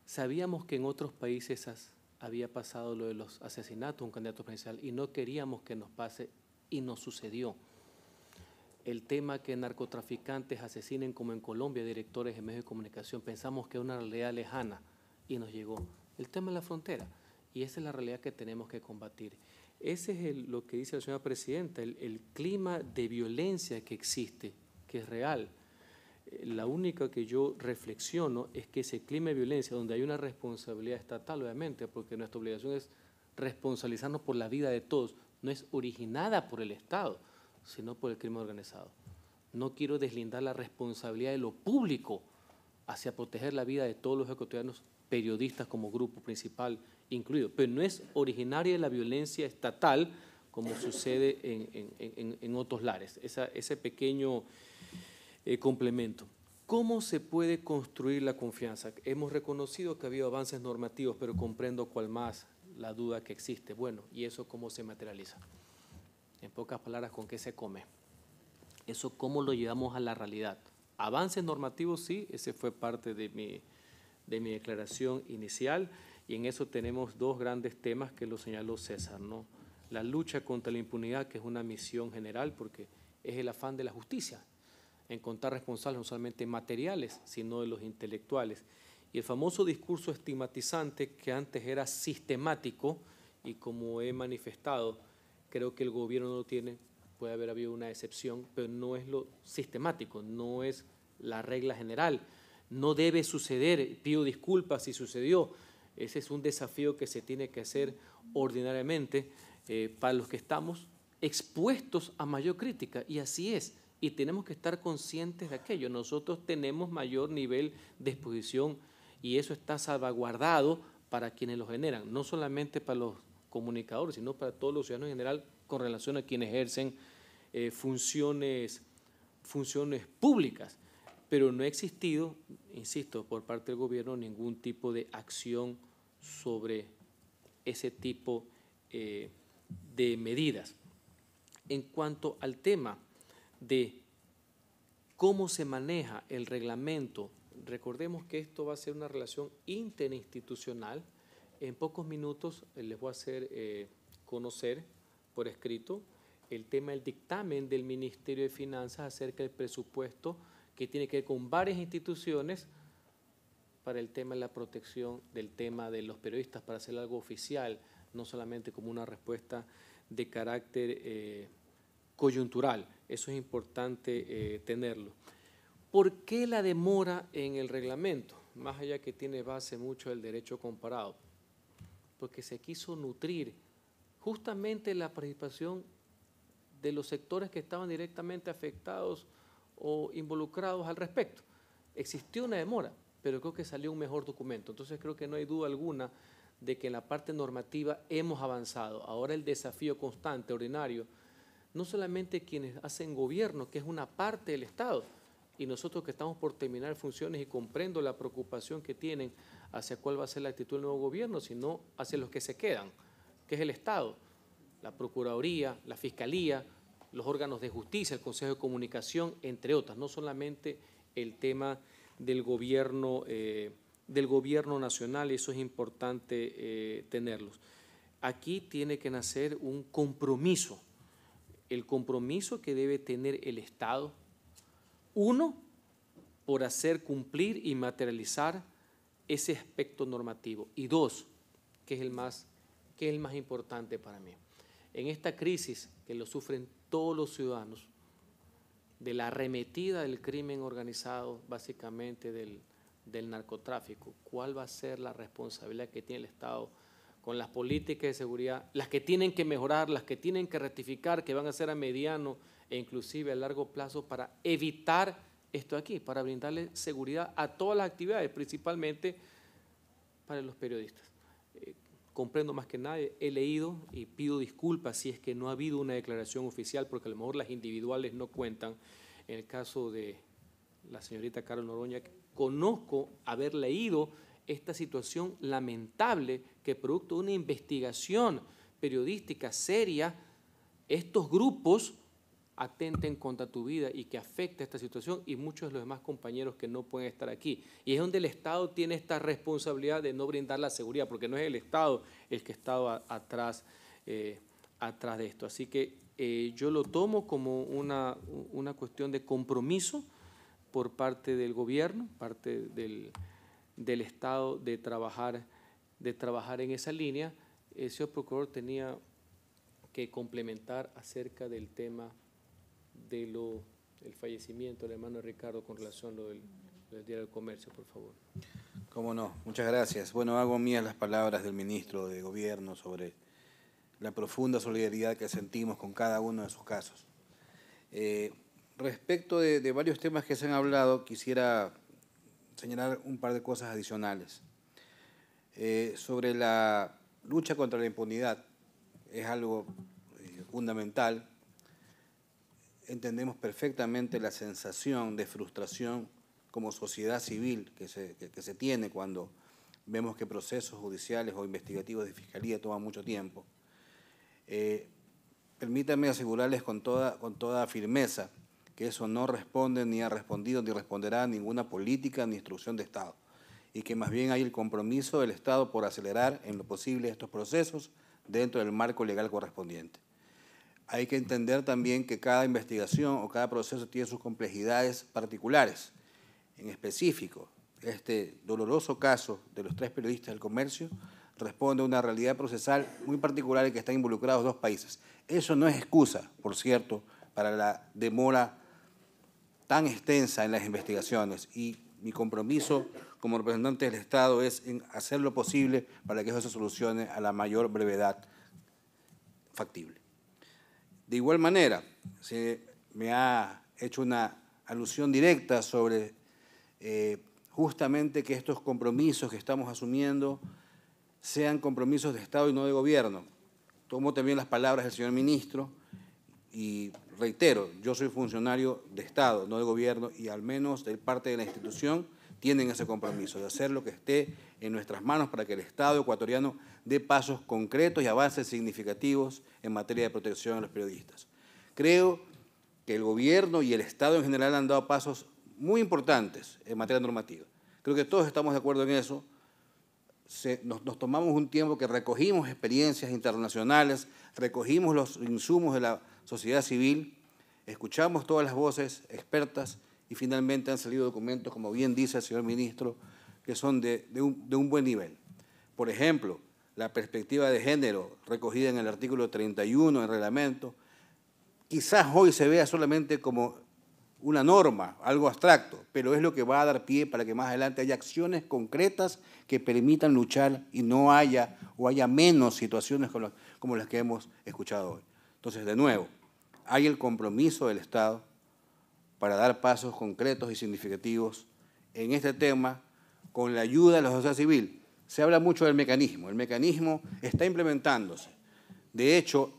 Sabíamos que en otros países había pasado lo de los asesinatos de un candidato presidencial y no queríamos que nos pase y nos sucedió. El tema que narcotraficantes asesinen como en Colombia directores de medios de comunicación, pensamos que es una realidad lejana y nos llegó. El tema de la frontera y esa es la realidad que tenemos que combatir. Ese es lo que dice la señora presidenta, el clima de violencia que existe, que es real la única que yo reflexiono es que ese clima de violencia, donde hay una responsabilidad estatal, obviamente, porque nuestra obligación es responsabilizarnos por la vida de todos, no es originada por el Estado, sino por el crimen organizado. No quiero deslindar la responsabilidad de lo público hacia proteger la vida de todos los ecuatorianos, periodistas como grupo principal incluido, pero no es originaria de la violencia estatal como sucede en, otros lares. ese pequeño eh, complemento. ¿Cómo se puede construir la confianza? Hemos reconocido que ha habido avances normativos, pero comprendo cuál más la duda que existe. Bueno, ¿y eso cómo se materializa? En pocas palabras, ¿con qué se come? Eso cómo lo llevamos a la realidad. Avances normativos, sí, ese fue parte de mi, de mi declaración inicial y en eso tenemos dos grandes temas que lo señaló César, ¿no? La lucha contra la impunidad, que es una misión general porque es el afán de la justicia, encontrar responsables no solamente materiales, sino de los intelectuales. Y el famoso discurso estigmatizante que antes era sistemático y como he manifestado, creo que el gobierno no lo tiene, puede haber habido una excepción, pero no es lo sistemático, no es la regla general. No debe suceder, pido disculpas si sucedió. Ese es un desafío que se tiene que hacer ordinariamente eh, para los que estamos expuestos a mayor crítica, y así es. Y tenemos que estar conscientes de aquello. Nosotros tenemos mayor nivel de exposición y eso está salvaguardado para quienes lo generan, no solamente para los comunicadores, sino para todos los ciudadanos en general con relación a quienes ejercen eh, funciones, funciones públicas. Pero no ha existido, insisto, por parte del gobierno ningún tipo de acción sobre ese tipo eh, de medidas. En cuanto al tema de cómo se maneja el reglamento. Recordemos que esto va a ser una relación interinstitucional. En pocos minutos eh, les voy a hacer eh, conocer por escrito el tema del dictamen del Ministerio de Finanzas acerca del presupuesto que tiene que ver con varias instituciones para el tema de la protección del tema de los periodistas, para hacer algo oficial, no solamente como una respuesta de carácter eh, coyuntural. Eso es importante eh, tenerlo. ¿Por qué la demora en el reglamento? Más allá que tiene base mucho el derecho comparado. Porque se quiso nutrir justamente la participación de los sectores que estaban directamente afectados o involucrados al respecto. Existió una demora, pero creo que salió un mejor documento. Entonces creo que no hay duda alguna de que en la parte normativa hemos avanzado. Ahora el desafío constante, ordinario, no solamente quienes hacen gobierno, que es una parte del Estado, y nosotros que estamos por terminar funciones y comprendo la preocupación que tienen hacia cuál va a ser la actitud del nuevo gobierno, sino hacia los que se quedan, que es el Estado, la Procuraduría, la Fiscalía, los órganos de justicia, el Consejo de Comunicación, entre otras, no solamente el tema del gobierno, eh, del gobierno nacional, eso es importante eh, tenerlos. Aquí tiene que nacer un compromiso el compromiso que debe tener el Estado, uno, por hacer cumplir y materializar ese aspecto normativo, y dos, que es el más, que el más importante para mí. En esta crisis que lo sufren todos los ciudadanos, de la arremetida del crimen organizado, básicamente del narcotráfico, ¿cuál va a ser la responsabilidad que tiene el Estado con las políticas de seguridad, las que tienen que mejorar, las que tienen que rectificar, que van a ser a mediano e inclusive a largo plazo para evitar esto aquí, para brindarle seguridad a todas las actividades, principalmente para los periodistas. Eh, comprendo más que nadie, he leído y pido disculpas si es que no ha habido una declaración oficial, porque a lo mejor las individuales no cuentan. En el caso de la señorita Carol Noroña, conozco haber leído esta situación lamentable que producto de una investigación periodística seria, estos grupos atenten contra tu vida y que afecta esta situación y muchos de los demás compañeros que no pueden estar aquí. Y es donde el Estado tiene esta responsabilidad de no brindar la seguridad, porque no es el Estado el que está atrás, eh, atrás de esto. Así que eh, yo lo tomo como una, una, cuestión de compromiso por parte del gobierno, parte del, del Estado, de trabajar de trabajar en esa línea, el señor procurador tenía que complementar acerca del tema de lo fallecimiento del hermano Ricardo con relación a lo del, del del Comercio, por favor. Cómo no, muchas gracias. Bueno, hago mías las palabras del ministro de Gobierno sobre la profunda solidaridad que sentimos con cada uno de sus casos. Eh, respecto de varios temas que se han hablado, quisiera señalar un par de cosas adicionales. Eh, sobre la lucha contra la impunidad, es algo eh, fundamental. Entendemos perfectamente la sensación de frustración como sociedad civil que se, tiene cuando vemos que procesos judiciales o investigativos de fiscalía toman mucho tiempo. Eh, permítanme asegurarles con toda, con toda firmeza que eso no responde ni ha respondido ni responderá a ninguna política ni instrucción de Estado y que más bien hay el compromiso del Estado por acelerar en lo posible estos procesos dentro del marco legal correspondiente. Hay que entender también que cada investigación o cada proceso tiene sus complejidades particulares. En específico, este doloroso caso de los tres periodistas del comercio responde a una realidad procesal muy particular en que están involucrados dos países. Eso no es excusa, por cierto, para la demora tan extensa en las investigaciones y mi compromiso como representante del Estado es en hacer lo posible para que eso se solucione a la mayor brevedad factible. De igual manera, se me ha hecho una alusión directa sobre eh, justamente que estos compromisos que estamos asumiendo sean compromisos de Estado y no de gobierno. Tomo también las palabras del señor ministro y reitero, yo soy funcionario de Estado, no de gobierno, y al menos de parte de la institución tienen ese compromiso de hacer lo que esté en nuestras manos para que el Estado ecuatoriano dé pasos concretos y avances significativos en materia de protección a los periodistas. Creo que el gobierno y el Estado en general han dado pasos muy importantes en materia normativa. Creo que todos estamos de acuerdo en eso. nos, tomamos un tiempo que recogimos experiencias internacionales, recogimos los insumos de la, sociedad civil, escuchamos todas las voces expertas y finalmente han salido documentos, como bien dice el señor ministro, que son de, un, buen nivel. Por ejemplo, la perspectiva de género recogida en el artículo 31 del reglamento, quizás hoy se vea solamente como una norma, algo abstracto, pero es lo que va a dar pie para que más adelante haya acciones concretas que permitan luchar y no haya o haya menos situaciones como las que hemos escuchado hoy. Entonces, de nuevo, hay el compromiso del Estado para dar pasos concretos y significativos en este tema con la ayuda de la sociedad civil. Se habla mucho del mecanismo, el mecanismo está implementándose. De hecho,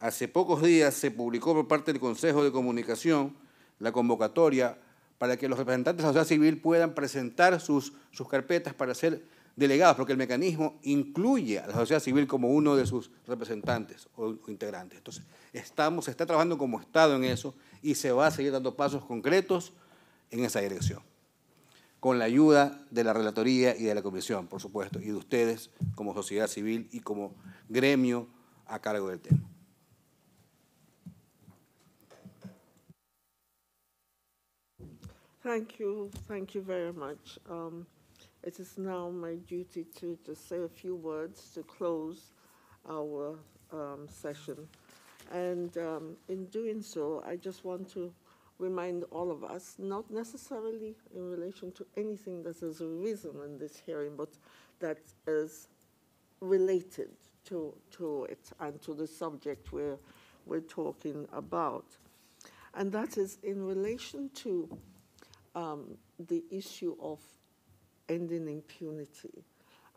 hace pocos días se publicó por parte del Consejo de Comunicación la convocatoria para que los representantes de la sociedad civil puedan presentar sus, sus carpetas para hacer delegados, porque el mecanismo incluye a la sociedad civil como uno de sus representantes o, integrantes. Entonces, estamos, se está trabajando como Estado en eso y se va a seguir dando pasos concretos en esa dirección, con la ayuda de la Relatoría y de la Comisión, por supuesto, y de ustedes como sociedad civil y como gremio a cargo del tema. Thank you, thank um, It is now my duty to just say a few words to close our um, session. And um, in doing so, I just want to remind all of us, not necessarily in relation to anything that has arisen in this hearing, but that is related to, to it and to the subject we're, we're talking about. And that is in relation to um, the issue of ending impunity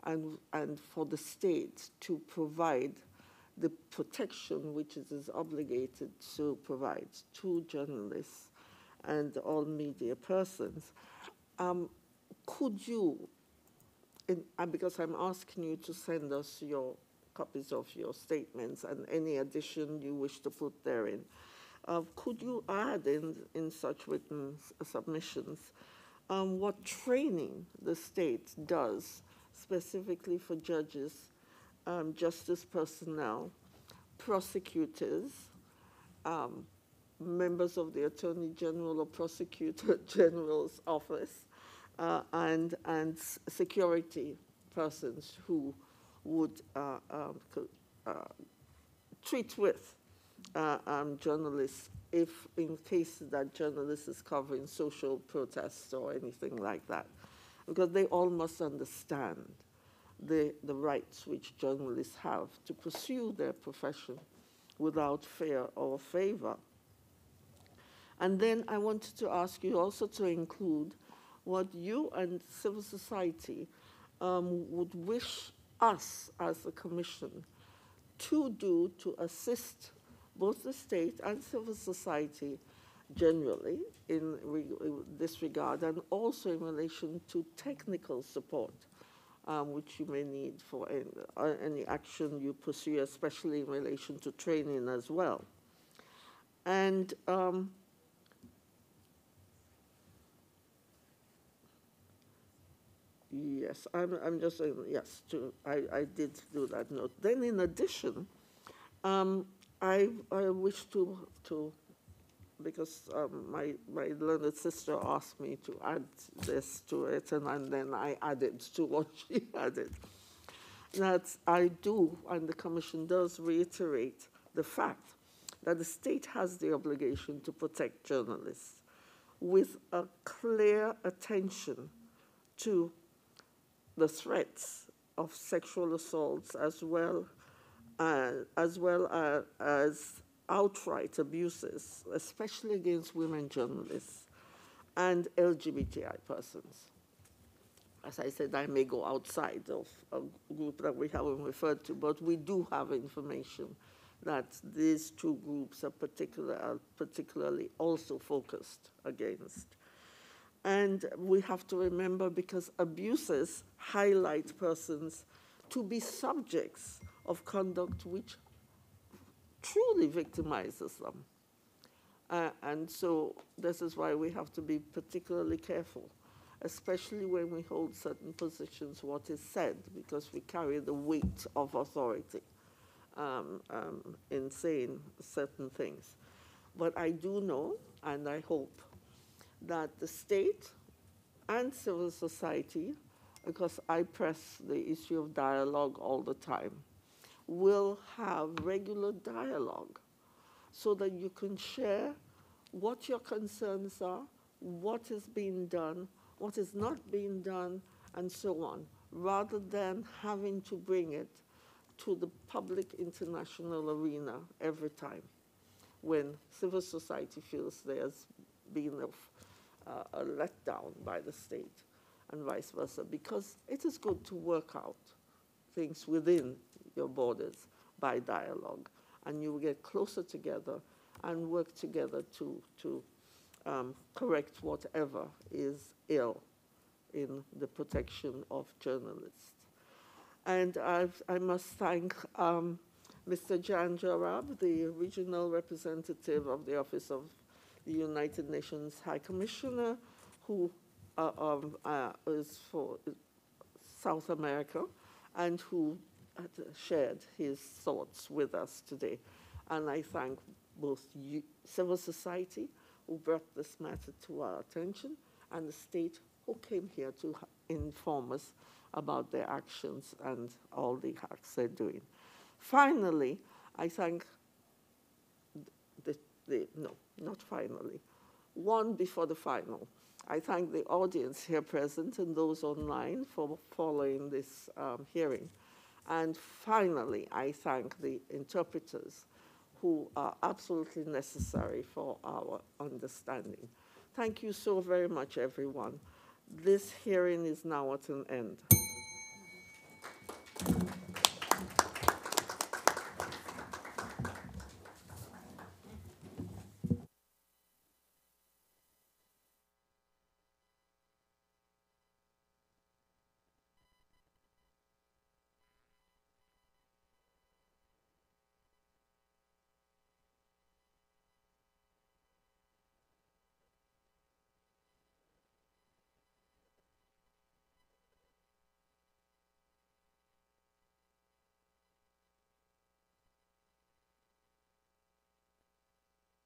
and, and for the state to provide the protection which it is obligated to provide to journalists and all media persons. Um, could you, in, uh, because I'm asking you to send us your copies of your statements and any addition you wish to put therein, uh, could you add in, in such written submissions um, what training the state does specifically for judges, um, justice personnel, prosecutors, um, members of the Attorney General or Prosecutor General's office, uh, and, and security persons who would uh, um, uh treat with uh, um, journalists if in cases that journalists is covering social protests or anything like that, because they all must understand the, the rights which journalists have to pursue their profession without fear or favor. And then I wanted to ask you also to include what you and civil society um, would wish us as a commission to do to assist both the state and civil society generally in re this regard and also in relation to technical support um, which you may need for any, uh, any action you pursue, especially in relation to training as well. And um, yes, I'm, I'm just saying, yes, to, I, I did do that note. Then in addition, um, I, I wish to, to because um, my, my learned sister asked me to add this to it, and, and then I added to what she added. That I do, and the Commission does reiterate the fact that the state has the obligation to protect journalists with a clear attention to the threats of sexual assaults as well uh, as well uh, as outright abuses, especially against women journalists and LGBTI persons. As I said, I may go outside of a group that we haven't referred to, but we do have information that these two groups are, particular, are particularly also focused against. And we have to remember because abuses highlight persons to be subjects of conduct which truly victimizes them. Uh, and so this is why we have to be particularly careful, especially when we hold certain positions, what is said, because we carry the weight of authority um, um, in saying certain things. But I do know, and I hope, that the state and civil society, because I press the issue of dialogue all the time, will have regular dialogue so that you can share what your concerns are, what is being done, what is not being done, and so on, rather than having to bring it to the public international arena every time when civil society feels there's been a, uh, a letdown by the state and vice versa, because it is good to work out things within your borders by dialogue. And you will get closer together and work together to, to um, correct whatever is ill in the protection of journalists. And I've, i must thank um, Mr. Jan Jarab, the regional representative of the Office of the United Nations High Commissioner, who uh, um, uh, is for South America, and who had shared his thoughts with us today. And I thank both you, civil society, who brought this matter to our attention, and the state, who came here to inform us about their actions and all the acts they're doing. Finally, I thank the, the, no, not finally, one before the final. I thank the audience here present and those online for following this um, hearing. And finally, I thank the interpreters who are absolutely necessary for our understanding. Thank you so very much, everyone. This hearing is now at an end.